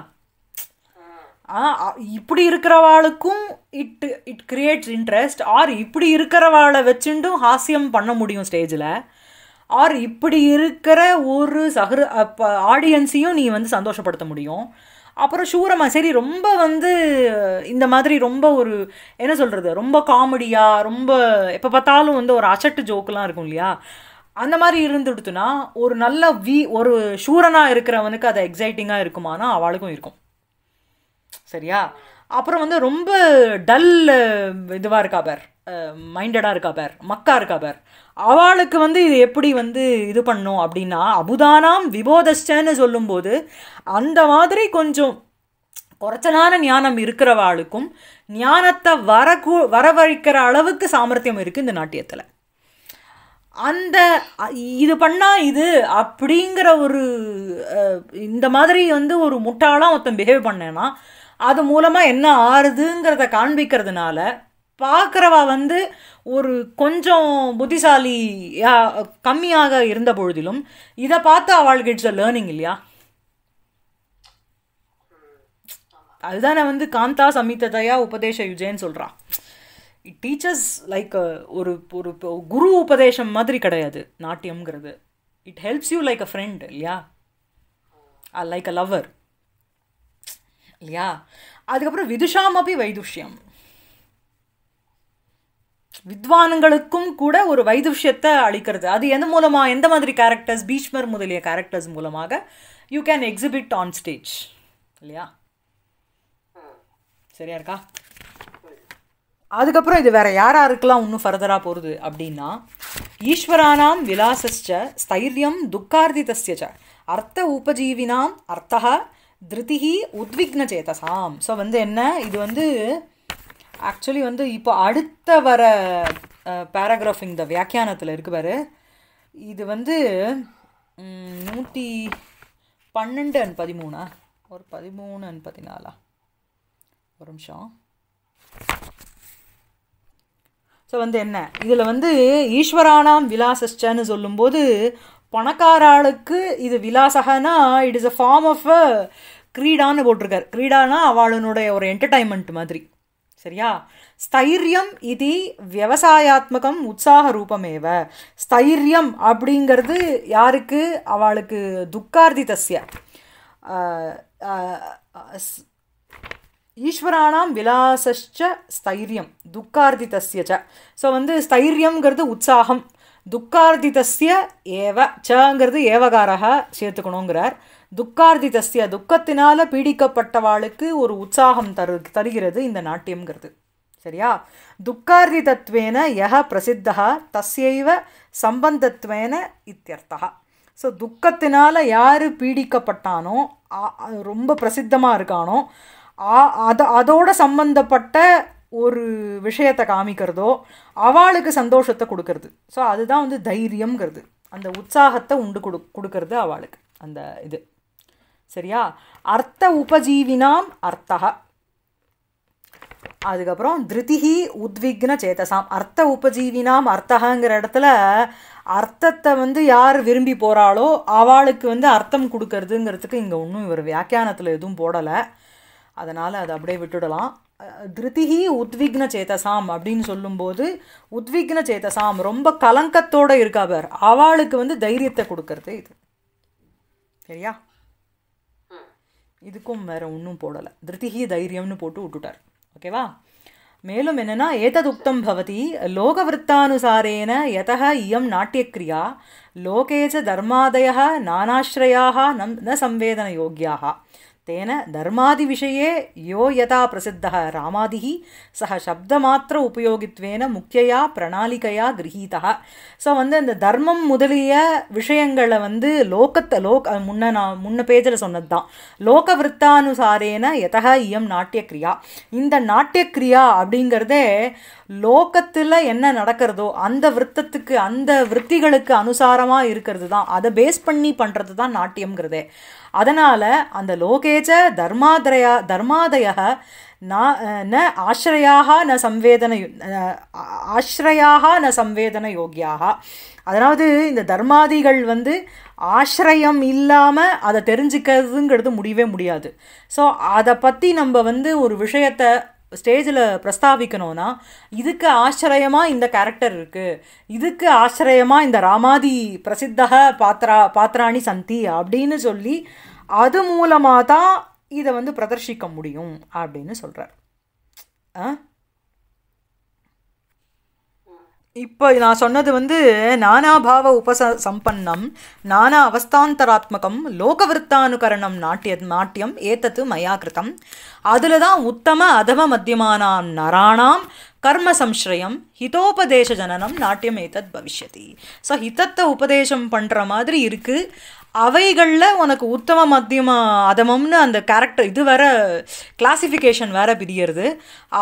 இப்படி இருக்கிறவாளுக்கும் it it creates interest or இப்படி இருக்கிறவாளை வச்சுட்டும் ஹாஸ்யம் பண்ண முடியும் ஸ்டேஜில் ஆர் இப்படி இருக்கிற ஒரு சகரு ஆடியன்ஸையும் நீ வந்து சந்தோஷப்படுத்த முடியும் அப்புறம் ஷூரமாக சரி ரொம்ப வந்து இந்த மாதிரி ரொம்ப ஒரு என்ன சொல்கிறது ரொம்ப காமெடியாக ரொம்ப எப்போ பார்த்தாலும் வந்து ஒரு அசட்டு ஜோக்கெலாம் இருக்கும் இல்லையா அந்த மாதிரி இருந்துடுத்துனா ஒரு நல்ல வி ஒரு ஷூரனாக இருக்கிறவனுக்கு அது எக்ஸைட்டிங்காக இருக்குமானா அவளுக்கும் இருக்கும் சரியா அப்புறம் வந்து ரொம்ப டல் இதுவாக இருக்கா பேர் மைண்டடாக இருக்கா பேர் மக்கா இருக்கா பேர் அவளுக்கு வந்து இது எப்படி வந்து இது பண்ணும் அப்படின்னா அபுதானாம் விபோதஸ்டன்னு சொல்லும்போது அந்த மாதிரி கொஞ்சம் குறைச்சலான ஞானம் இருக்கிறவாளுக்கும் ஞானத்தை வரகு வரவழைக்கிற அளவுக்கு சாமர்த்தியம் இருக்குது இந்த நாட்டியத்தில் அந்த இது பண்ணால் இது அப்படிங்கிற ஒரு இந்த மாதிரி வந்து ஒரு முட்டாளாக ஒருத்தன் பிஹேவ் பண்ணேன்னா அது மூலமாக என்ன ஆறுதுங்கிறத காண்பிக்கிறதுனால பார்க்குறவா வந்து ஒரு கொஞ்சம் புத்திசாலி கம்மியாக இருந்த பொழுதிலும் இதை பார்த்து அவள் கிட்ஸ் லேர்னிங் இல்லையா அதுதானே வந்து காந்தா சமித்ததையா உபதேச யுஜேன்னு சொல்கிறான் டீச்சர்ஸ் லைக் ஒரு ஒரு குரு உபதேசம் மாதிரி கிடையாது நாட்டியம்ங்கிறது it helps you like a friend இல்லையா லைக் அ லவர் இல்லையா அதுக்கப்புறம் விதுஷாம் அப்படி வைதுஷ்யம் வித்வானங்களுக்கும் கூட ஒரு வைதுஷ்யத்தை அளிக்கிறது அது எந்த மூலமாக எந்த மாதிரி கேரக்டர்ஸ் பீஷ்மர் முதலிய கேரக்டர்ஸ் மூலமாக you can exhibit on stage இல்லையா சரியா இருக்கா அதுக்கப்புறம் இது வேற யார் இருக்கலாம் இன்னும் ஃபர்தராக போகிறது அப்படின்னா ஈஸ்வரானாம் விலாசஸ்ச ஸ்தைரியம் துக்கார்த்திதஸ்யச்ச அர்த்த உபஜீவினாம் அர்த்தா திருதிகி உத்விக்ன சேதசாம் ஸோ வந்து என்ன இது வந்து ஆக்சுவலி வந்து இப்போ அடுத்த வர பேராகிராஃப் இந்த வியாக்கியானத்தில் இருக்கு பாரு இது வந்து நூற்றி பன்னெண்டு அண்ட் பதிமூணா ஒரு பதிமூணு அண்ட் பதினாலா ஒரு நிமிஷம் ஸோ வந்து என்ன இதில் வந்து ஈஸ்வரானாம் விலாசஸ்டன்னு சொல்லும்போது பணக்கார ஆளுக்கு இது விலாசகனா it is a form of a கிரீடான்னு போட்டிருக்கார் கிரீடானா அவளுனுடைய ஒரு என்டர்டைன்மெண்ட் மாதிரி சரியா ஸ்தைரியம் இது விவசாயாத்மகம் உற்சாக ரூபமேவ ஸ்தைரியம் அப்படிங்கிறது யாருக்கு அவளுக்கு துக்கார்த்திதஸ்ய ஈஸ்வராணாம் விலாசச்ச ஸ்தைரியம் துக்கார்த்திதஸ்ய ச ஸோ வந்து ஸ்தைரியங்கிறது உற்சாகம் துக்கார்த்திதஸ்ய ஏவ சங்கிறது ஏவகாரக சேர்த்துக்கணுங்கிறார் துக்கார்த்தி துக்கத்தினால் பீடிக்கப்பட்ட பீடிக்கப்பட்டவாளுக்கு ஒரு உற்சாகம் தரு தருகிறது இந்த நாட்டியம்ங்கிறது சரியா துக்கார்த்தி யக பிரசித்தா தஸ்யைவ சம்பந்தத்வேன இத்தியர்த்தா ஸோ துக்கத்தினால் யார் பீடிக்கப்பட்டானோ ரொம்ப பிரசித்தமாக இருக்கானோ அது அதோட சம்பந்தப்பட்ட ஒரு விஷயத்தை காமிக்கிறதோ அவளுக்கு சந்தோஷத்தை கொடுக்கறது ஸோ அதுதான் வந்து தைரியங்கிறது அந்த உற்சாகத்தை உண்டு கொடு கொடுக்கறது அவளுக்கு அந்த இது சரியா அர்த்த உபஜீவினாம் அர்த்தக அதுக்கப்புறம் திருதிகி உத்விக்ன சேதசாம் அர்த்த உபஜீவினாம் அர்த்தகங்கிற இடத்துல அர்த்தத்தை வந்து யார் விரும்பி போகிறாளோ அவளுக்கு வந்து அர்த்தம் கொடுக்கறதுங்கிறதுக்கு இங்கே ஒன்றும் இவர் வியாக்கியானத்தில் எதுவும் போடலை அதனால் அதை அப்படியே விட்டுடலாம் திருதிகி உத்விக்ன சேதசாம் அப்படின்னு சொல்லும்போது உத்விக்ன சேதசாம் ரொம்ப கலங்கத்தோடு இருக்கா பார் அவளுக்கு வந்து தைரியத்தை கொடுக்கறது இது சரியா இதுக்கும் வேறு ஒன்றும் போடலை திருத்திகி தைரியம்னு போட்டு விட்டுட்டார் ஓகேவா மேலும் என்னென்னா ஏததுக்தம் பவதி லோகவிற்த்தானுசாரேன யதக இயம் நாட்டியக்கிரியா லோகேச்ச தர்மாதய நானாஸ்ரயாக நம் ந சம்வேதன யோகியாக तेन धर्मादिविषये यो यथा प्रसिद्धः रामादिः சப்த மாத்திர உபயோகித்வேன முக்கியா பிரணாளிகையா கிரகீதா ஸோ வந்து இந்த தர்மம் முதலிய விஷயங்களை வந்து லோகத்தை லோக் முன்ன நான் முன்ன பேஜில் சொன்னது தான் லோக விற்த்தானுசாரேன எதா இயம் கிரியா இந்த நாட்டியக்கிரியா அப்படிங்கிறதே லோகத்தில் என்ன நடக்கிறதோ அந்த விற்த்தத்துக்கு அந்த விற்த்திகளுக்கு அனுசாரமாக இருக்கிறது தான் அதை பேஸ் பண்ணி பண்ணுறது தான் நாட்டியம்ங்கிறதே அதனால் அந்த லோகேஜ தர்மாதயா தர்மாதய ந ஆசிரயாக ந சம்வேதன ஆசிரயாக ந சம்வேதன யோகியாக அதாவது இந்த தர்மாதிகள் வந்து ஆசிரயம் இல்லாமல் அதை தெரிஞ்சுக்கிறதுங்கிறது முடியவே முடியாது ஸோ அதை பற்றி நம்ம வந்து ஒரு விஷயத்தை ஸ்டேஜில் பிரஸ்தாபிக்கணும்னா இதுக்கு ஆச்சரியமாக இந்த கேரக்டர் இருக்குது இதுக்கு ஆச்சரியமாக இந்த ராமாதி பிரசித்தக பாத்ரா பாத்ராணி சந்தி அப்படின்னு சொல்லி அது மூலமாக தான் இதை வந்து பிரதர்ஷிக்க முடியும் அப்படின்னு சொல்கிறார் ஆ இப்போ நான் சொன்னது வந்து நானாபாவ உபச சம்பன்னம் நானா அவஸ்தாந்தராத்மகம் லோகவிற்த்தானுகரணம் நாட்டிய நாட்டியம் ஏத்தத்து மயா அதில் தான் உத்தம அதம மத்தியமான நராணாம் கர்ம சம்ஸ்ரயம் ஹிதோபதேச ஜனனம் நாட்டியம் ஏதத் பவிஷ்யதி ஸோ ஹிதத்தை உபதேசம் பண்ணுற மாதிரி இருக்குது அவைகளில் உனக்கு உத்தம மத்தியம அதமம்னு அந்த கேரக்டர் இது வேற கிளாசிஃபிகேஷன் வேற பிரியறது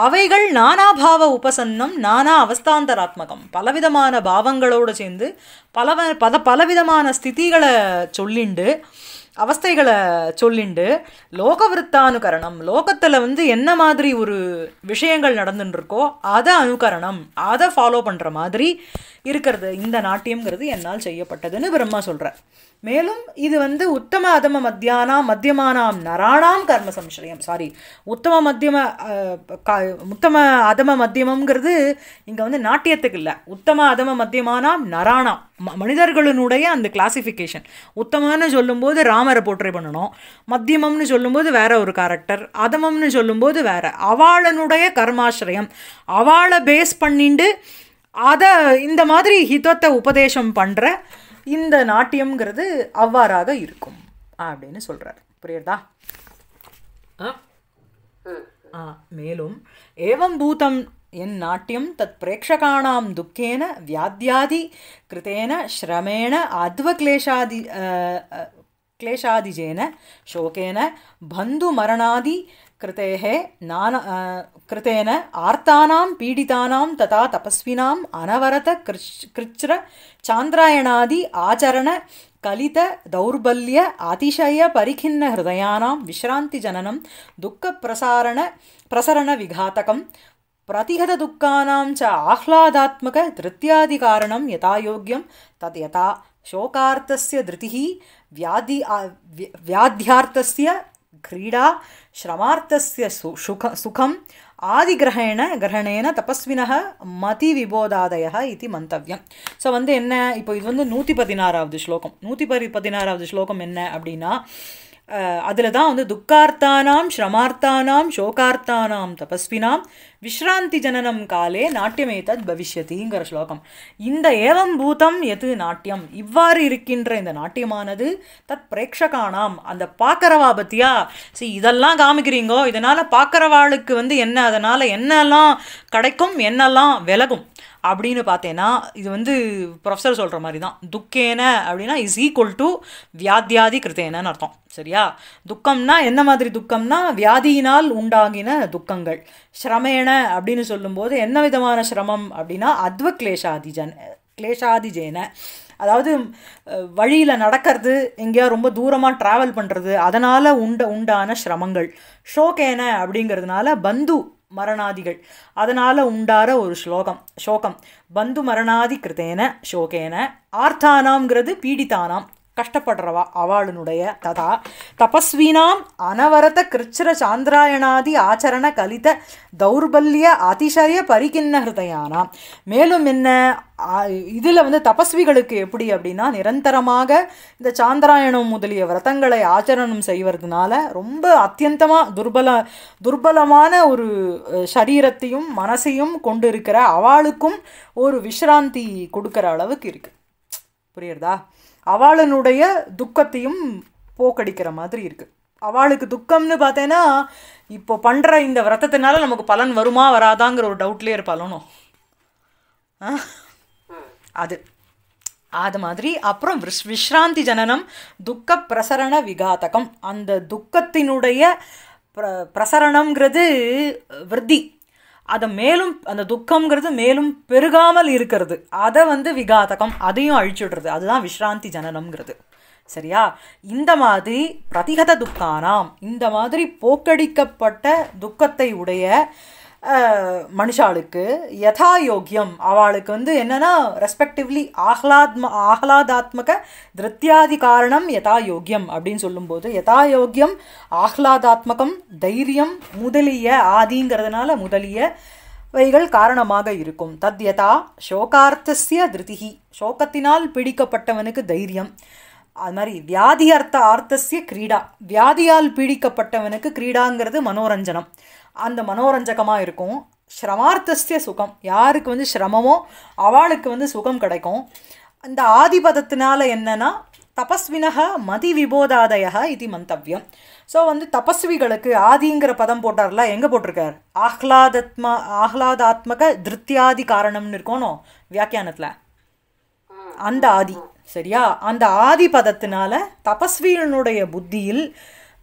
அவைகள் நானா பாவ உபசன்னம் நானா அவஸ்தாந்தராத்மகம் பலவிதமான பாவங்களோடு சேர்ந்து பல பத பலவிதமான ஸ்திதிகளை சொல்லிண்டு அவஸ்தைகளை சொல்லிண்டு விருத்தானுகரணம் லோகத்தில் வந்து என்ன மாதிரி ஒரு விஷயங்கள் நடந்துட்டுருக்கோ அதை அனுகரணம் அதை ஃபாலோ பண்ணுற மாதிரி இருக்கிறது இந்த நாட்டியங்கிறது என்னால் செய்யப்பட்டதுன்னு பிரம்மா சொல்கிறேன் மேலும் இது வந்து உத்தம அதம மத்தியானாம் மத்தியமானாம் நராணாம் கர்ம சம்சயம் சாரி உத்தம மத்தியம உத்தம அதம மத்தியமங்கிறது இங்கே வந்து நாட்டியத்துக்கு இல்லை உத்தம அதம மத்தியமானாம் நராணாம் மனிதர்களினுடைய அந்த கிளாசிஃபிகேஷன் உத்தமம்னு சொல்லும்போது ராமரை போற்றை பண்ணணும் மத்தியமம்னு சொல்லும்போது வேற ஒரு கேரக்டர் அதமம்னு சொல்லும்போது வேற அவாளனுடைய கர்மாசிரயம் அவாளை பேஸ் பண்ணிண்டு அதை இந்த மாதிரி ஹிதத்தை உபதேசம் பண்ணுற இந்த நாட்டியம்ங்கிறது அவ்வாறாக இருக்கும் அப்படின்னு சொல்கிறார் புரியுறதா மேலும் ஏவம் பூதம் என் நாட்டியம் தத் பிரேட்சகாணாம் துக்கேன வியாத்தியாதி கிருத்தேன ஸ்ரமேண அத்வக்லேஷாதி கிளேஷாதிஜேன சோகேன பந்து மரணாதி कृतेः नान कृतेन आर्तानां पीडितानां तथा तपस्विनाम् अनवरत कृष् कृयणादि आचरणकलितदौर्बल्य अतिशयपरिखिन्नहृदयानां विश्रान्तिजननं प्रसरणविघातकं प्रतिहतदुःखानां च आह्लादात्मकधृत्यादिकारणं यथा योग्यं तद् यथा शोकार्थस्य धृतिः व्याधि व्याध्यार्थस्य கிரீடா श्रमार्थस्य சுகம் சுகம் सुखम् கிரகணேன தபஸ்வினக மதி விபோதாதய இது மந்தவியம் ஸோ வந்து என்ன இப்போ இது வந்து நூற்றி பதினாறாவது ஸ்லோகம் நூற்றி பதி பதினாறாவது ஸ்லோகம் என்ன அப்படின்னா அதில் தான் வந்து துக்கார்த்தானாம் ஸ்ரமார்த்தானாம் சோகார்த்தானாம் தபஸ்வினாம் விஸ்ராந்தி ஜனனம் காலே நாட்டியமே தத் ஸ்லோகம் இந்த ஏவம் பூதம் எது நாட்டியம் இவ்வாறு இருக்கின்ற இந்த நாட்டியமானது தத் பிரேட்சகானாம் அந்த பார்க்குறவா பத்தியா சரி இதெல்லாம் காமிக்கிறீங்கோ இதனால் பார்க்கறவாளுக்கு வந்து என்ன அதனால் என்னெல்லாம் கிடைக்கும் என்னெல்லாம் விலகும் அப்படின்னு பார்த்தேன்னா இது வந்து ப்ரொஃபஸர் சொல்கிற மாதிரி தான் துக்கேன அப்படின்னா இஸ் ஈக்குவல் டு வியாத்தியாதி கிருத்தேனன்னு அர்த்தம் சரியா துக்கம்னா என்ன மாதிரி துக்கம்னா வியாதியினால் உண்டாகின துக்கங்கள் ஸ்ரமேண அப்படின்னு சொல்லும்போது என்ன விதமான சிரமம் அப்படின்னா அத்வ கிளேஷாதிஜன் கிளேஷாதிஜேன அதாவது வழியில் நடக்கிறது எங்கேயா ரொம்ப தூரமாக ட்ராவல் பண்ணுறது அதனால் உண்ட உண்டான சிரமங்கள் ஷோகேன அப்படிங்கிறதுனால பந்து மரணாதிகள் அதனால் உண்டார ஒரு ஸ்லோகம் ஷோகம் பந்து மரணாதி கிருத்தேன ஷோகேன ஆர்த்தானாம்ங்கிறது பீடித்தானாம் கஷ்டப்படுறவா அவளுடைய ததா தபஸ்வீனாம் அனவரத கிருச்சிர சாந்திராயணாதி ஆச்சரண கலித தௌர்பல்ய அதிசய பரிகின்ன ஹிருதயானாம் மேலும் என்ன இதில் வந்து தபஸ்விகளுக்கு எப்படி அப்படின்னா நிரந்தரமாக இந்த சாந்திராயணம் முதலிய விரதங்களை ஆச்சரணம் செய்வதனால ரொம்ப அத்தியந்தமாக துர்பல துர்பலமான ஒரு சரீரத்தையும் மனசையும் கொண்டு இருக்கிற அவளுக்கும் ஒரு விஷ்ராந்தி கொடுக்குற அளவுக்கு இருக்குது புரியுறதா அவளனுடைய துக்கத்தையும் போக்கடிக்கிற மாதிரி இருக்குது அவளுக்கு துக்கம்னு பார்த்தேன்னா இப்போ பண்ணுற இந்த விரதத்தினால நமக்கு பலன் வருமா வராதாங்கிற ஒரு டவுட்லேயே இருப்பாலும் அது அது மாதிரி அப்புறம் விஷ் விஸ்ராந்தி ஜனனம் துக்க பிரசரண விகாதகம் அந்த துக்கத்தினுடைய பிர பிரசரணங்கிறது விருத்தி அதை மேலும் அந்த துக்கம்ங்கிறது மேலும் பெருகாமல் இருக்கிறது அதை வந்து விகாதகம் அதையும் அழிச்சுடுறது அதுதான் விஷ்ராந்தி ஜனனம்ங்கிறது சரியா இந்த மாதிரி பிரதிகத துக்கானாம் இந்த மாதிரி போக்கடிக்கப்பட்ட துக்கத்தை உடைய மனுஷாளுக்கு யதா யோக்கியம் அவளுக்கு வந்து என்னென்னா ரெஸ்பெக்டிவ்லி ஆஹ்லாத்ம ஆஹ்லாதாத்மக திருத்தியாதி காரணம் யதா யோக்கியம் அப்படின்னு சொல்லும்போது யதா யோக்கியம் ஆஹ்லாதாத்மகம் தைரியம் முதலிய ஆதிங்கிறதுனால முதலிய வைகள் காரணமாக இருக்கும் தத் யதா சோகார்த்தசிய திருதிகி சோகத்தினால் பிடிக்கப்பட்டவனுக்கு தைரியம் அது மாதிரி வியாதி அர்த்த ஆர்த்தசிய கிரீடா வியாதியால் பீடிக்கப்பட்டவனுக்கு கிரீடாங்கிறது மனோரஞ்சனம் அந்த மனோரஞ்சகமாக இருக்கும் ஸ்ரமார்த்தசிய சுகம் யாருக்கு வந்து சிரமமோ அவளுக்கு வந்து சுகம் கிடைக்கும் இந்த ஆதிபதத்தினால என்னன்னா தபஸ்வினக மதி விபோதாதய இது மந்தவியம் ஸோ வந்து தபஸ்விகளுக்கு ஆதிங்கிற பதம் போட்டார்ல எங்கே போட்டிருக்கார் ஆஹ்லாதத்மா ஆஹ்லாதாத்மக திருத்தியாதி காரணம்னு இருக்கணும் வியாக்கியானத்தில் அந்த ஆதி சரியா அந்த பதத்தினால தபஸ்வியனுடைய புத்தியில்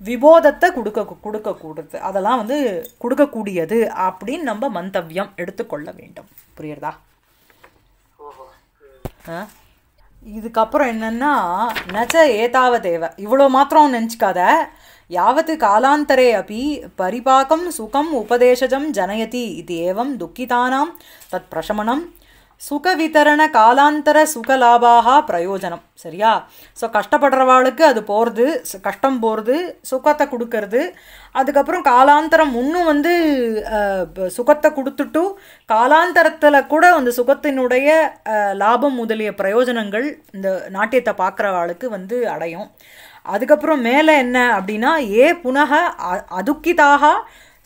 விபோதத்தை கொடுக்க கொடுக்கக்கூடாது அதெல்லாம் வந்து கொடுக்கக்கூடியது அப்படின்னு நம்ம மந்தவியம் எடுத்துக்கொள்ள வேண்டும் புரியுறதா இதுக்கப்புறம் என்னென்னா நச்ச ஏதாவதேவ இவ்வளோ மாத்திரம் நினச்சிக்காத யாவத்து காலாந்தரே அப்படி பரிபாக்கம் சுகம் உபதேசஜம் ஜனயதி இது ஏவம் துக்கிதானாம் தத் பிரசமனம் சுகவிதரண காலாந்தர சுகலாபாக பிரயோஜனம் சரியா ஸோ கஷ்டப்படுறவாளுக்கு அது போகிறது கஷ்டம் போகிறது சுகத்தை கொடுக்கறது அதுக்கப்புறம் காலாந்தரம் இன்னும் வந்து சுகத்தை கொடுத்துட்டு காலாந்தரத்தில் கூட அந்த சுகத்தினுடைய லாபம் முதலிய பிரயோஜனங்கள் இந்த நாட்டியத்தை பார்க்குறவாளுக்கு வந்து அடையும் அதுக்கப்புறம் மேலே என்ன அப்படின்னா ஏ புனக அதுக்கிதாக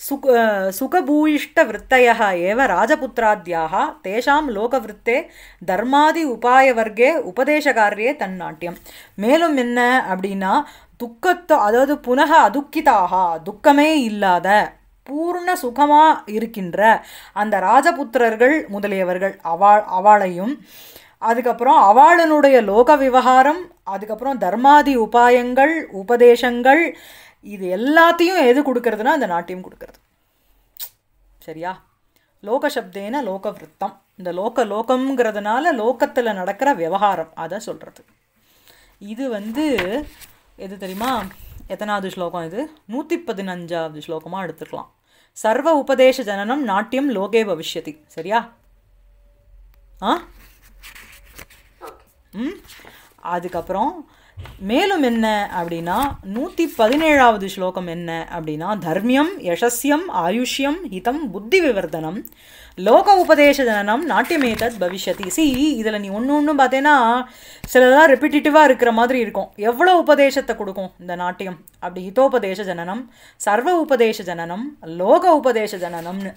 சுக் சுகभूयिष्टवृत्तयः एव राजपुत्राद्याः तेषां லோகவருத்தே தர்மாதி உபாய வர்க்கே உபதேசகாரியே தன்னாட்டியம் மேலும் என்ன அப்படின்னா துக்கத்தோ அதாவது புனக அதுக்கிதாக துக்கமே இல்லாத பூர்ண சுகமாக இருக்கின்ற அந்த ராஜபுத்திரர்கள் முதலியவர்கள் அவா அவளையும் அதுக்கப்புறம் அவாளனுடைய லோக விவகாரம் அதுக்கப்புறம் தர்மாதி உபாயங்கள் உபதேசங்கள் இது எல்லாத்தையும் எது கொடுக்கறதுனா அந்த நாட்டியம் கொடுக்கறது சரியா லோகசப்தேன லோக விரத்தம் இந்த லோக லோகம்ங்கிறதுனால லோகத்தில் நடக்கிற விவகாரம் அதை சொல்கிறது இது வந்து எது தெரியுமா எத்தனாவது ஸ்லோகம் இது நூற்றி பதினஞ்சாவது ஸ்லோகமாக எடுத்துக்கலாம் சர்வ உபதேச ஜனனம் நாட்டியம் லோகே பவிஷ்யதி சரியா ஆ ம் அதுக்கப்புறம் மேலும் என்ன அப்படின்னா நூற்றி பதினேழாவது ஸ்லோகம் என்ன அப்படின்னா தர்மியம் யசஸ்யம் ஆயுஷ்யம் ஹிதம் புத்தி விவர்தனம் லோக உபதேசனம் நாட்டியமேதத் பவிஷ்யதி சி இதில் நீ ஒன்று ஒன்றும் பார்த்தீங்கன்னா சிலதான் ரிப்பிட்டேட்டிவாக இருக்கிற மாதிரி இருக்கும் எவ்வளோ உபதேசத்தை கொடுக்கும் இந்த நாட்டியம் அப்படி ஹிதோபதேச ஜனனம் சர்வ உபதேச ஜனனம் லோக உபதேச ஜனனம்னு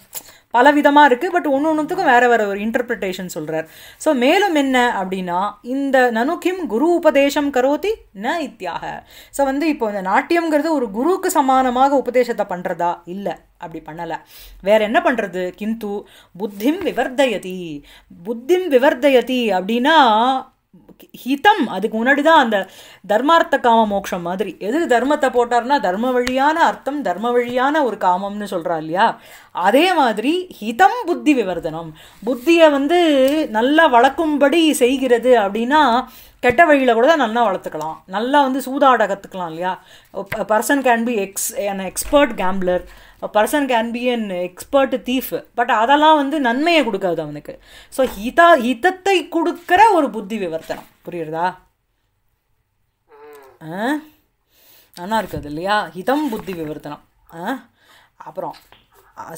பல விதமாக இருக்குது பட் ஒன்று ஒன்றுத்துக்கும் வேறு வேறு ஒரு இன்டர்பிரிட்டேஷன் சொல்கிறார் ஸோ மேலும் என்ன அப்படின்னா இந்த நனுக்கிம் குரு உபதேசம் கரோதி ந இத்தியாக ஸோ வந்து இப்போ இந்த நாட்டியம்ங்கிறது ஒரு குருவுக்கு சமானமாக உபதேசத்தை பண்ணுறதா இல்லை அப்படி பண்ணலை வேற என்ன பண்ணுறது கிந்து புத்திம் விவர்தயதி புத்திம் விவர்தயதி அப்படின்னா ஹிதம் அதுக்கு முன்னாடி தான் அந்த தர்மார்த்த காம மோட்சம் மாதிரி எது தர்மத்தை போட்டார்னா தர்ம வழியான அர்த்தம் தர்ம வழியான ஒரு காமம்னு சொல்கிறா இல்லையா அதே மாதிரி ஹிதம் புத்தி விவர்தனம் புத்தியை வந்து நல்லா வளர்க்கும்படி செய்கிறது அப்படின்னா கெட்ட வழியில் கூட தான் நல்லா வளர்த்துக்கலாம் நல்லா வந்து சூதாட கற்றுக்கலாம் இல்லையா person can be ex an expert gambler person can be an expert thief but அதெல்லாம் வந்து நன்மையை கொடுக்காது அவனுக்கு ஸோ ஹிதா ஹிதத்தை கொடுக்குற ஒரு புத்தி விவர்த்தனம் புரியுறதா நல்லா இருக்குது இல்லையா ஹிதம் புத்தி விவர்த்தனம் அப்புறம்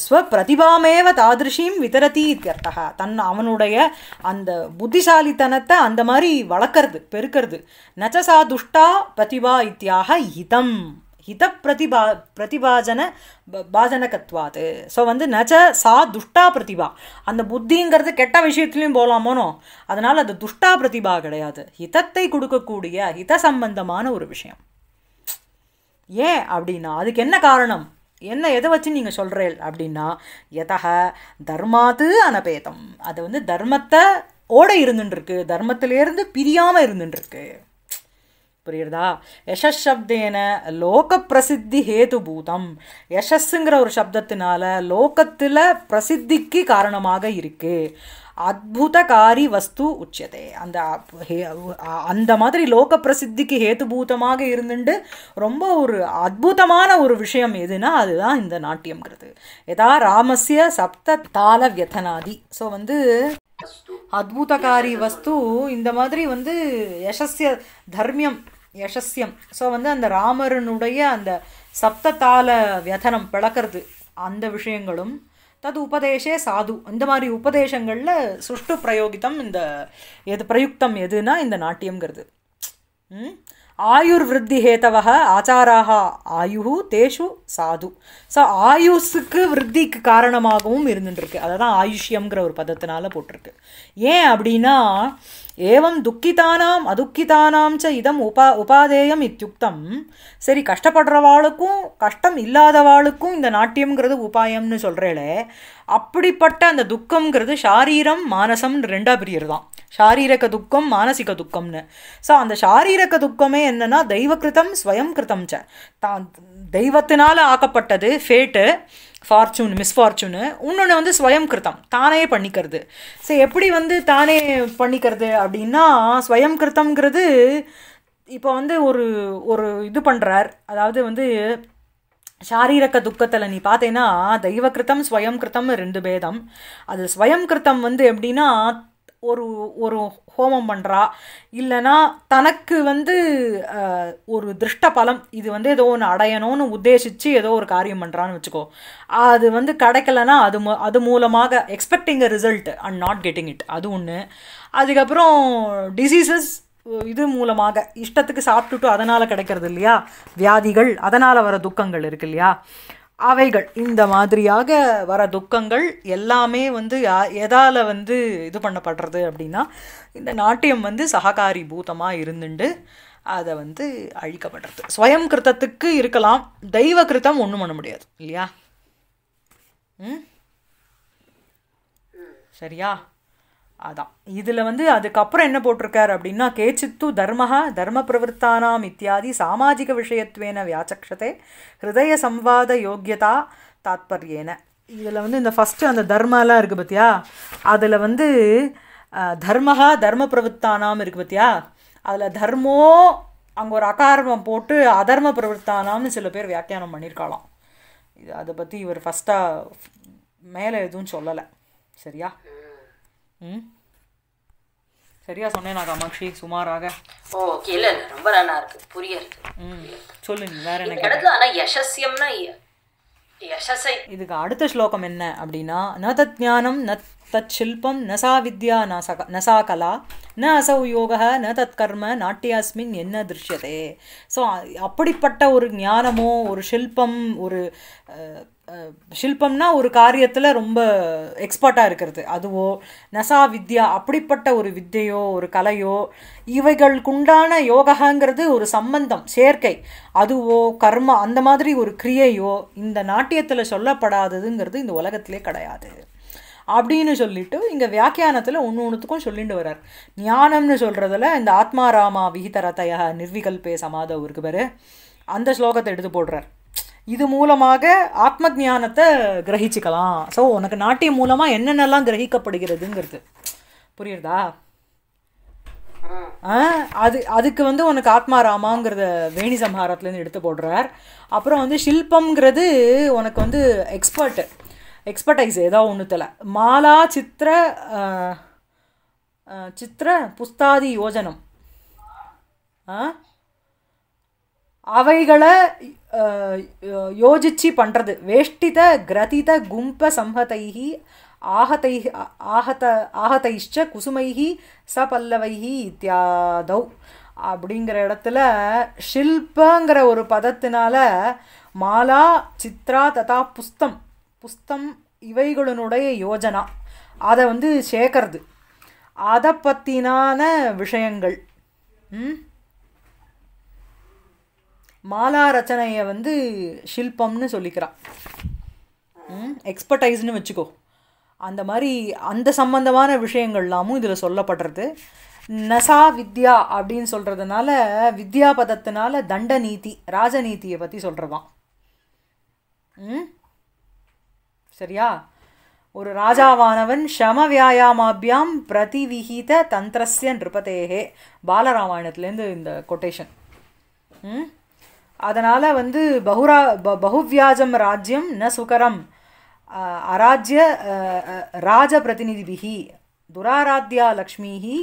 ஸ்வ பிரதிபாமேவ தாதிருஷியும் விதரதி இத்தியர்த்தா தன் அவனுடைய அந்த புத்திசாலித்தனத்தை அந்த மாதிரி வளர்க்கறது பெருக்கிறது நச்சசா துஷ்டா பிரதிபா இத்தியாக ஹிதம் ஹித பிரதிபா பிரதிபாஜன பாஜனகத்வாத்து ஸோ வந்து நச்ச சா துஷ்டா பிரதிபா அந்த புத்திங்கிறது கெட்ட விஷயத்துலையும் போகலாமோனோ அதனால் அது துஷ்டா பிரதிபா கிடையாது ஹிதத்தை கொடுக்கக்கூடிய ஹித சம்பந்தமான ஒரு விஷயம் ஏன் அப்படின்னா அதுக்கு என்ன காரணம் என்ன எதை வச்சு நீங்கள் சொல்கிறேன் அப்படின்னா எதக தர்மாத்து அனபேதம் அது வந்து தர்மத்தை ஓட இருந்துட்டுருக்கு தர்மத்திலேருந்து பிரியாமல் இருந்துட்டுருக்கு புரியுறதா யஷஸ் சப்தேன லோக பிரசித்தி ஹேதுபூதம் யஷஸ்ஸுங்கிற ஒரு சப்தத்தினால லோகத்தில் பிரசித்திக்கு காரணமாக இருக்குது அத்புதகாரி வஸ்து உச்சதே அந்த அந்த மாதிரி லோக பிரசித்திக்கு ஹேதுபூதமாக இருந்துட்டு ரொம்ப ஒரு அத்புதமான ஒரு விஷயம் எதுனா அதுதான் இந்த நாட்டியம்ங்கிறது எதா ராமசிய சப்த தாள வியதனாதி ஸோ வந்து அத்புதகாரி வஸ்து இந்த மாதிரி வந்து யசஸ்ய தர்மியம் யசஸ்யம் ஸோ வந்து அந்த ராமரனுடைய அந்த சப்தத்தால வியதனம் பிளக்கிறது அந்த விஷயங்களும் தது உபதேசே சாது இந்த மாதிரி உபதேசங்களில் சுஷ்டு பிரயோகித்தம் இந்த எது பிரயுக்தம் எதுனா இந்த நாட்டியம்ங்கிறது ம் ஆயுர்விருத்திஹேத்தவக ஆச்சாராக ஆயு தேஷு சாது ஸோ ஆயுஸுக்கு விருத்திக்கு காரணமாகவும் இருந்துட்டுருக்கு அதை தான் ஆயுஷ்யம்ங்கிற ஒரு பதத்தினால போட்டிருக்கு ஏன் அப்படின்னா ஏவம் துக்கிதானாம் அதுக்கிதானாம் ச இதம் உபா உபாதேயம் இத்தியுக்தம் சரி கஷ்டப்படுறவாளுக்கும் கஷ்டம் இல்லாதவாளுக்கும் இந்த நாட்டியம்ங்கிறது உபாயம்னு சொல்கிறேளே அப்படிப்பட்ட அந்த துக்கம்ங்கிறது ஷாரீரம் மானசம்னு ரெண்டாக பிரியர் தான் ஷாரீரக துக்கம் மானசிக துக்கம்னு ஸோ அந்த ஷாரீரக துக்கமே என்னென்னா தெய்வகிருத்தம் ஸ்வயம் கிருத்தம் ச தான் தெய்வத்தினால் ஆக்கப்பட்டது ஃபேட்டு ஃபார்ச்சூன் மிஸ்ஃபார்ச்சூனு இன்னொன்று வந்து ஸ்வயம் கிருத்தம் தானே பண்ணிக்கிறது ஸோ எப்படி வந்து தானே பண்ணிக்கிறது அப்படின்னா ஸ்வயம் கிருத்தம்ங்கிறது இப்போ வந்து ஒரு ஒரு இது பண்ணுறார் அதாவது வந்து சாரீரக துக்கத்தில் நீ பார்த்தேன்னா தெய்வ கிருத்தம் ஸ்வயம் கிருத்தம் ரெண்டு பேதம் அது ஸ்வயம் கிருத்தம் வந்து எப்படின்னா ஒரு ஒரு ஹோமம் பண்ணுறா இல்லைனா தனக்கு வந்து ஒரு திருஷ்ட பலம் இது வந்து ஏதோ ஒன்று அடையணும்னு உத்தேசித்து ஏதோ ஒரு காரியம் பண்ணுறான்னு வச்சுக்கோ அது வந்து கிடைக்கலனா அது அது மூலமாக expecting a result and not getting it அது ஒன்று அதுக்கப்புறம் டிசீசஸ் இது மூலமாக இஷ்டத்துக்கு சாப்பிட்டுட்டு அதனால் கிடைக்கிறது இல்லையா வியாதிகள் அதனால் வர துக்கங்கள் இருக்கு இல்லையா அவைகள் இந்த மாதிரியாக வர துக்கங்கள் எல்லாமே வந்து எதால் வந்து இது பண்ணப்படுறது அப்படின்னா இந்த நாட்டியம் வந்து சககாரி பூதமாக இருந்துண்டு அதை வந்து அழிக்கப்படுறது ஸ்வயம் கிருத்தத்துக்கு இருக்கலாம் தெய்வ கிருத்தம் ஒன்றும் பண்ண முடியாது இல்லையா ம் சரியா அதான் இதில் வந்து அதுக்கப்புறம் என்ன போட்டிருக்கார் அப்படின்னா கேச்சித்து தர்மஹா தர்ம பிரவருத்தானாம் இத்தியாதி சாமாஜிக விஷயத்துவேன வியாச்சக்ஷதே ஹிருதய சம்வாத யோக்கியதா தாத்பரியேன இதில் வந்து இந்த ஃபஸ்ட்டு அந்த தர்மாலாம் இருக்குது பார்த்தியா அதில் வந்து தர்மஹா தர்ம பிரவருத்தானாம் இருக்குது பார்த்தியா அதில் தர்மோ அங்கே ஒரு அகாரமம் போட்டு அதர்ம பிரவருத்தானாம்னு சில பேர் வியாக்கியானம் பண்ணியிருக்காளாம் இது அதை பற்றி இவர் ஃபஸ்ட்டாக மேலே எதுவும் சொல்லலை சரியா ம் சரியாக சொன்னேன் காமாட்சி சுமாராக ஓகே இல்லை ரொம்ப நல்லா இருக்குது புரிய இருக்கு சொல்லுங்க வேற எனக்கு இடத்துல ஆனால் யசஸ்யம்னா யசஸை இதுக்கு அடுத்த ஸ்லோகம் என்ன அப்படின்னா ந தத் ஞானம் ந தத் சில்பம் ந சா வித்யா ந சா கலா ந அசௌ யோக ந தத் கர்ம நாட்டியாஸ்மின் என்ன திருஷ்யதே ஸோ அப்படிப்பட்ட ஒரு ஞானமோ ஒரு சில்பம் ஒரு ஷில்பம்னா ஒரு காரியத்தில் ரொம்ப எக்ஸ்பர்ட்டாக இருக்கிறது அதுவோ நசா வித்யா அப்படிப்பட்ட ஒரு வித்தையோ ஒரு கலையோ இவைகளுக்குண்டான யோகாங்கிறது ஒரு சம்பந்தம் சேர்க்கை அதுவோ கர்ம அந்த மாதிரி ஒரு கிரியையோ இந்த நாட்டியத்தில் சொல்லப்படாததுங்கிறது இந்த உலகத்திலே கிடையாது அப்படின்னு சொல்லிட்டு இங்கே வியாக்கியானத்தில் ஒன்று ஒன்றுத்துக்கும் சொல்லிட்டு வர்றார் ஞானம்னு சொல்கிறதுல இந்த ஆத்மாராமா விகிதரத்தையா நிர்விகல்பே சமாதவருக்கு பேர் அந்த ஸ்லோகத்தை எடுத்து போடுறார் இது மூலமாக ஆத்ம ஜானத்தை கிரகிச்சிக்கலாம் ஸோ உனக்கு நாட்டியம் மூலமாக என்னென்னலாம் கிரகிக்கப்படுகிறதுங்கிறது புரியுறதா அது அதுக்கு வந்து உனக்கு ஆத்மா ராமாங்கிறத வேணி சம்ஹாரத்துலேருந்து எடுத்து போடுறார் அப்புறம் வந்து ஷில்பம்ங்கிறது உனக்கு வந்து எக்ஸ்பர்ட்டு எக்ஸ்பர்டைஸ் ஏதோ ஒன்றுத்தில் மாலா சித்திர சித்திர புஸ்தாதி யோஜனம் ஆ அவைகளை யோசிச்சு பண்ணுறது வேஷ்டித கிரதித கும்ப சம்ஹதைஹி ஆஹத்தை ஆஹத ஆஹதைஷ்ச குசுமைஹி ச பல்லவைஹி இத்தியாதௌ அப்படிங்கிற இடத்துல ஷில்பங்கிற ஒரு பதத்தினால மாலா சித்ரா ததா புஸ்தம் புஸ்தம் இவைகளினுடைய யோஜனா அதை வந்து சேர்க்கறது அதை பற்றினான விஷயங்கள் ம் மாலா ரச்சனையை வந்து ஷில்பம்னு சொல்லிக்கிறான் எக்ஸ்பர்டைஸ்னு வச்சுக்கோ அந்த மாதிரி அந்த சம்பந்தமான விஷயங்கள்லாமும் இதில் சொல்லப்படுறது நசா வித்யா அப்படின்னு சொல்கிறதுனால வித்யா பதத்தினால தண்ட நீதி ராஜநீதியை பற்றி சொல்கிறதான் ம் சரியா ஒரு ராஜாவானவன் ஷம வியாயாமாபியாம் பிரதிவிகித தந்திரஸ்ய நிருபதேகே பாலராமாயணத்துலேருந்து இந்த கொட்டேஷன் ம் அதனால் வந்து பகுரா ப பகுவியாஜம் ராஜ்யம் ந சுகரம் அராஜ்ய ராஜ பிரதிநிதிபிகி துராராத்யா லக்ஷ்மிஹி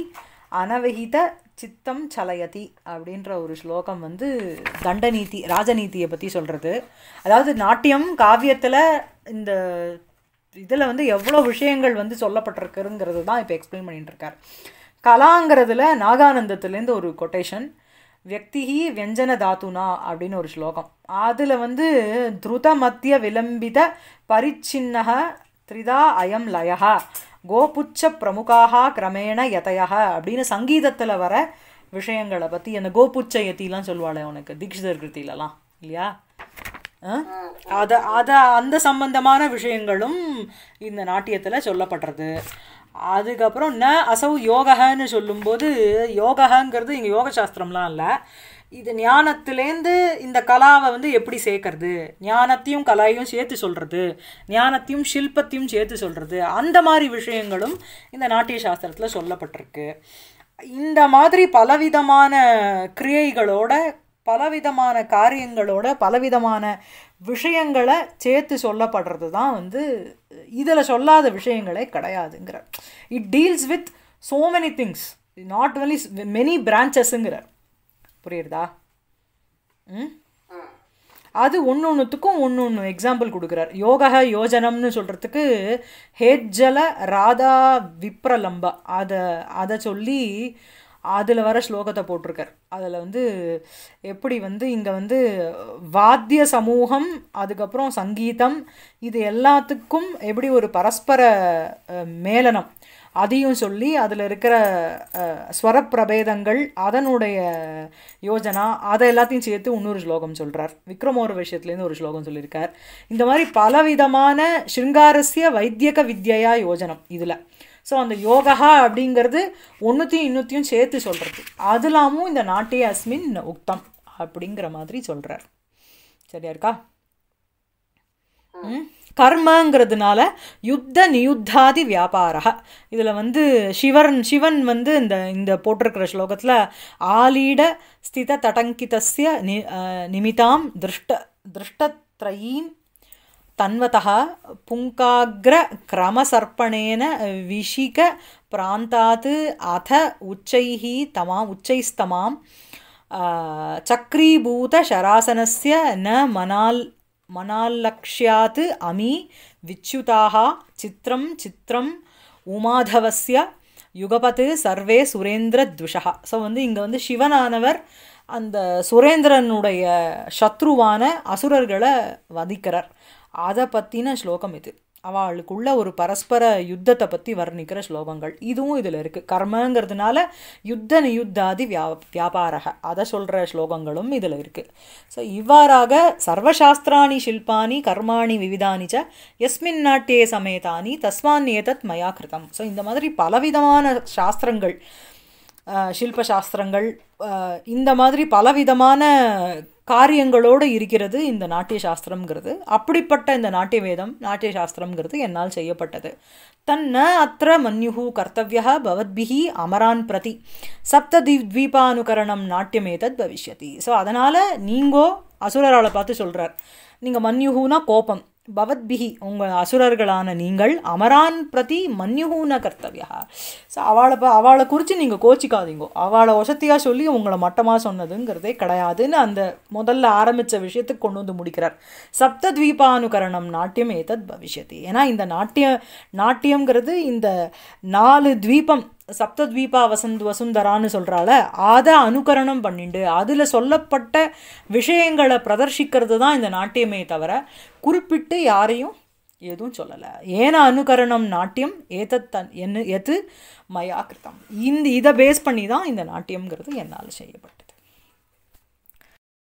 அனவகித சித்தம் சலயதி அப்படின்ற ஒரு ஸ்லோகம் வந்து தண்டநீதி ராஜநீதியை பற்றி சொல்கிறது அதாவது நாட்டியம் காவியத்தில் இந்த இதில் வந்து எவ்வளோ விஷயங்கள் வந்து சொல்லப்பட்டிருக்குங்கிறது தான் இப்போ எக்ஸ்பிளைன் பண்ணிட்டுருக்கார் கலாங்கிறதுல நாகானந்தத்துலேருந்து ஒரு கொட்டேஷன் வியஞ்சன தாத்துனா அப்படின்னு ஒரு ஸ்லோகம் அதில் வந்து த்ருத மத்திய விளம்பித பரிச்சின்னக த்ரிதா அயம் லயா கோபுச்ச பிரமுகாக கிரமேண யதையா அப்படின்னு சங்கீதத்தில் வர விஷயங்களை பற்றி அந்த கோபுச்ச யத்திலாம் சொல்லுவாள் உனக்கு தீக்ஷிதர் கிருத்திலலாம் இல்லையா அதை அதை அந்த சம்பந்தமான விஷயங்களும் இந்த நாட்டியத்தில் சொல்லப்படுறது அதுக்கப்புறம் ந அசௌ யோகன்னு சொல்லும்போது யோகங்கிறது இங்கே யோக சாஸ்திரம்லாம் இல்லை இது ஞானத்துலேருந்து இந்த கலாவை வந்து எப்படி சேர்க்கறது ஞானத்தையும் கலாவையும் சேர்த்து சொல்கிறது ஞானத்தையும் ஷில்பத்தையும் சேர்த்து சொல்கிறது அந்த மாதிரி விஷயங்களும் இந்த நாட்டிய சாஸ்திரத்தில் சொல்லப்பட்டிருக்கு இந்த மாதிரி பலவிதமான கிரியைகளோட பலவிதமான காரியங்களோட பலவிதமான விஷயங்களை சேர்த்து சொல்லப்படுறது தான் வந்து இதில் சொல்லாத விஷயங்களே கிடையாதுங்கிறார் it deals with so many things not only many பிரான்ச்சஸ்ங்கிறார் புரியுறதா ம் அது ஒன்று ஒன்றுத்துக்கும் ஒன்று ஒன்று எக்ஸாம்பிள் கொடுக்குறார் யோகா யோஜனம்னு சொல்கிறதுக்கு ஹேஜல ராதா விப்ரலம்பா அதை அதை சொல்லி அதில் வர ஸ்லோகத்தை போட்டிருக்கார் அதில் வந்து எப்படி வந்து இங்கே வந்து வாத்திய சமூகம் அதுக்கப்புறம் சங்கீதம் இது எல்லாத்துக்கும் எப்படி ஒரு பரஸ்பர மேலனம் அதையும் சொல்லி அதில் இருக்கிற ஸ்வரப்பிரபேதங்கள் அதனுடைய யோஜனா அதை எல்லாத்தையும் சேர்த்து இன்னொரு ஸ்லோகம் சொல்கிறார் விக்ரமோர விஷயத்துலேருந்து ஒரு ஸ்லோகம் சொல்லியிருக்கார் இந்த மாதிரி பலவிதமான ஸ்ருங்காரஸ்ய வைத்தியக வித்யா யோஜனம் இதில் ஸோ அந்த யோகா அப்படிங்கிறது ஒன்றுத்தையும் இன்னொத்தையும் சேர்த்து சொல்கிறது அதுலாமும் இந்த நாட்டிய அஸ்மின் உக்தம் அப்படிங்கிற மாதிரி சொல்கிறார் சரியா இருக்கா கர்மங்கிறதுனால யுத்த நியுத்தாதி வியாபாரம் இதில் வந்து சிவன் சிவன் வந்து இந்த இந்த போட்டிருக்கிற ஸ்லோகத்தில் ஆலீட ஸ்தித தடங்கிதஸ்ய நி நிமித்தாம் திருஷ்ட திருஷ்டத்ரயீன் तन्वतः पुङ्काग्रक्रमसर्पणेन विशिकप्रान्तात् अथ उच्चैः तमाम् उच्चैस्तमां चक्रीभूतशरासनस्य न मनाल् मनाल्लक्ष्यात् अमी विच्युताः चित्रं चित्रम् உமாதவசிய யுகபத்து சர்வே சுரேந்திர துஷா ஸோ வந்து இங்கே வந்து சிவனானவர் அந்த சுரேந்திரனுடைய சத்ருவான அசுரர்களை வதிக்கிறார் அதை பற்றின ஸ்லோகம் இது அவளுக்குள்ள ஒரு பரஸ்பர யுத்தத்தை பற்றி வர்ணிக்கிற ஸ்லோகங்கள் இதுவும் இதில் இருக்குது கர்மங்கிறதுனால யுத்த நியுத்தாதி வியா வியாபாரக அதை சொல்கிற ஸ்லோகங்களும் இதில் இருக்குது ஸோ இவ்வாறாக சர்வசாஸ்திராணி ஷில்பானி கர்மாணி விவிதானிச்ச எஸ்மின் நாட்டிய சமேதானி தஸ்மான் ஏதத் மயா கிருதம் ஸோ இந்த மாதிரி பலவிதமான சாஸ்திரங்கள் சில்பசாஸ்திரங்கள் இந்த மாதிரி பலவிதமான காரியங்களோடு இருக்கிறது இந்த நாட்டிய சாஸ்திரம்ங்கிறது அப்படிப்பட்ட இந்த நாட்டிய வேதம் நாட்டிய சாஸ்திரம்ங்கிறது என்னால் செய்யப்பட்டது தன்ன அத்த மன்யு கர்த்தவியா பவத்பிஹி அமரான் பிரதி சப்ததி தீபானுகரணம் நாட்டியமேதத் பவிஷ்யதி ஸோ அதனால் நீங்கோ அசுரராளை பார்த்து சொல்கிறார் நீங்கள் மன்யுகுனா கோபம் பவத்பிகி உங்கள் அசுரர்களான நீங்கள் அமரான் பிரதி மன்யுகூன கர்த்தவியா ஸோ அவளை அவளை குறித்து நீங்கள் கோச்சிக்காதீங்கோ அவளை வசத்தியாக சொல்லி உங்களை மட்டமாக சொன்னதுங்கிறதே கிடையாதுன்னு அந்த முதல்ல ஆரம்பித்த விஷயத்துக்கு கொண்டு வந்து முடிக்கிறார் சப்த துவீபானுகரணம் நாட்டியம் ஏதத் பவிஷ்யத்து ஏன்னா இந்த நாட்டிய நாட்டியங்கிறது இந்த நாலு துவீபம் சப்தத்வீபா வசந்த் வசுந்தரான்னு சொல்கிறால அதை அனுகரணம் பண்ணிட்டு அதில் சொல்லப்பட்ட விஷயங்களை பிரதர்ஷிக்கிறது தான் இந்த நாட்டியமே தவிர குறிப்பிட்டு யாரையும் எதுவும் சொல்லலை ஏன அனுகரணம் நாட்டியம் ஏதத்தன் என்ன எது மயா இந்த இதை பேஸ் பண்ணி தான் இந்த நாட்டியம்ங்கிறது என்னால் செய்யப்படும்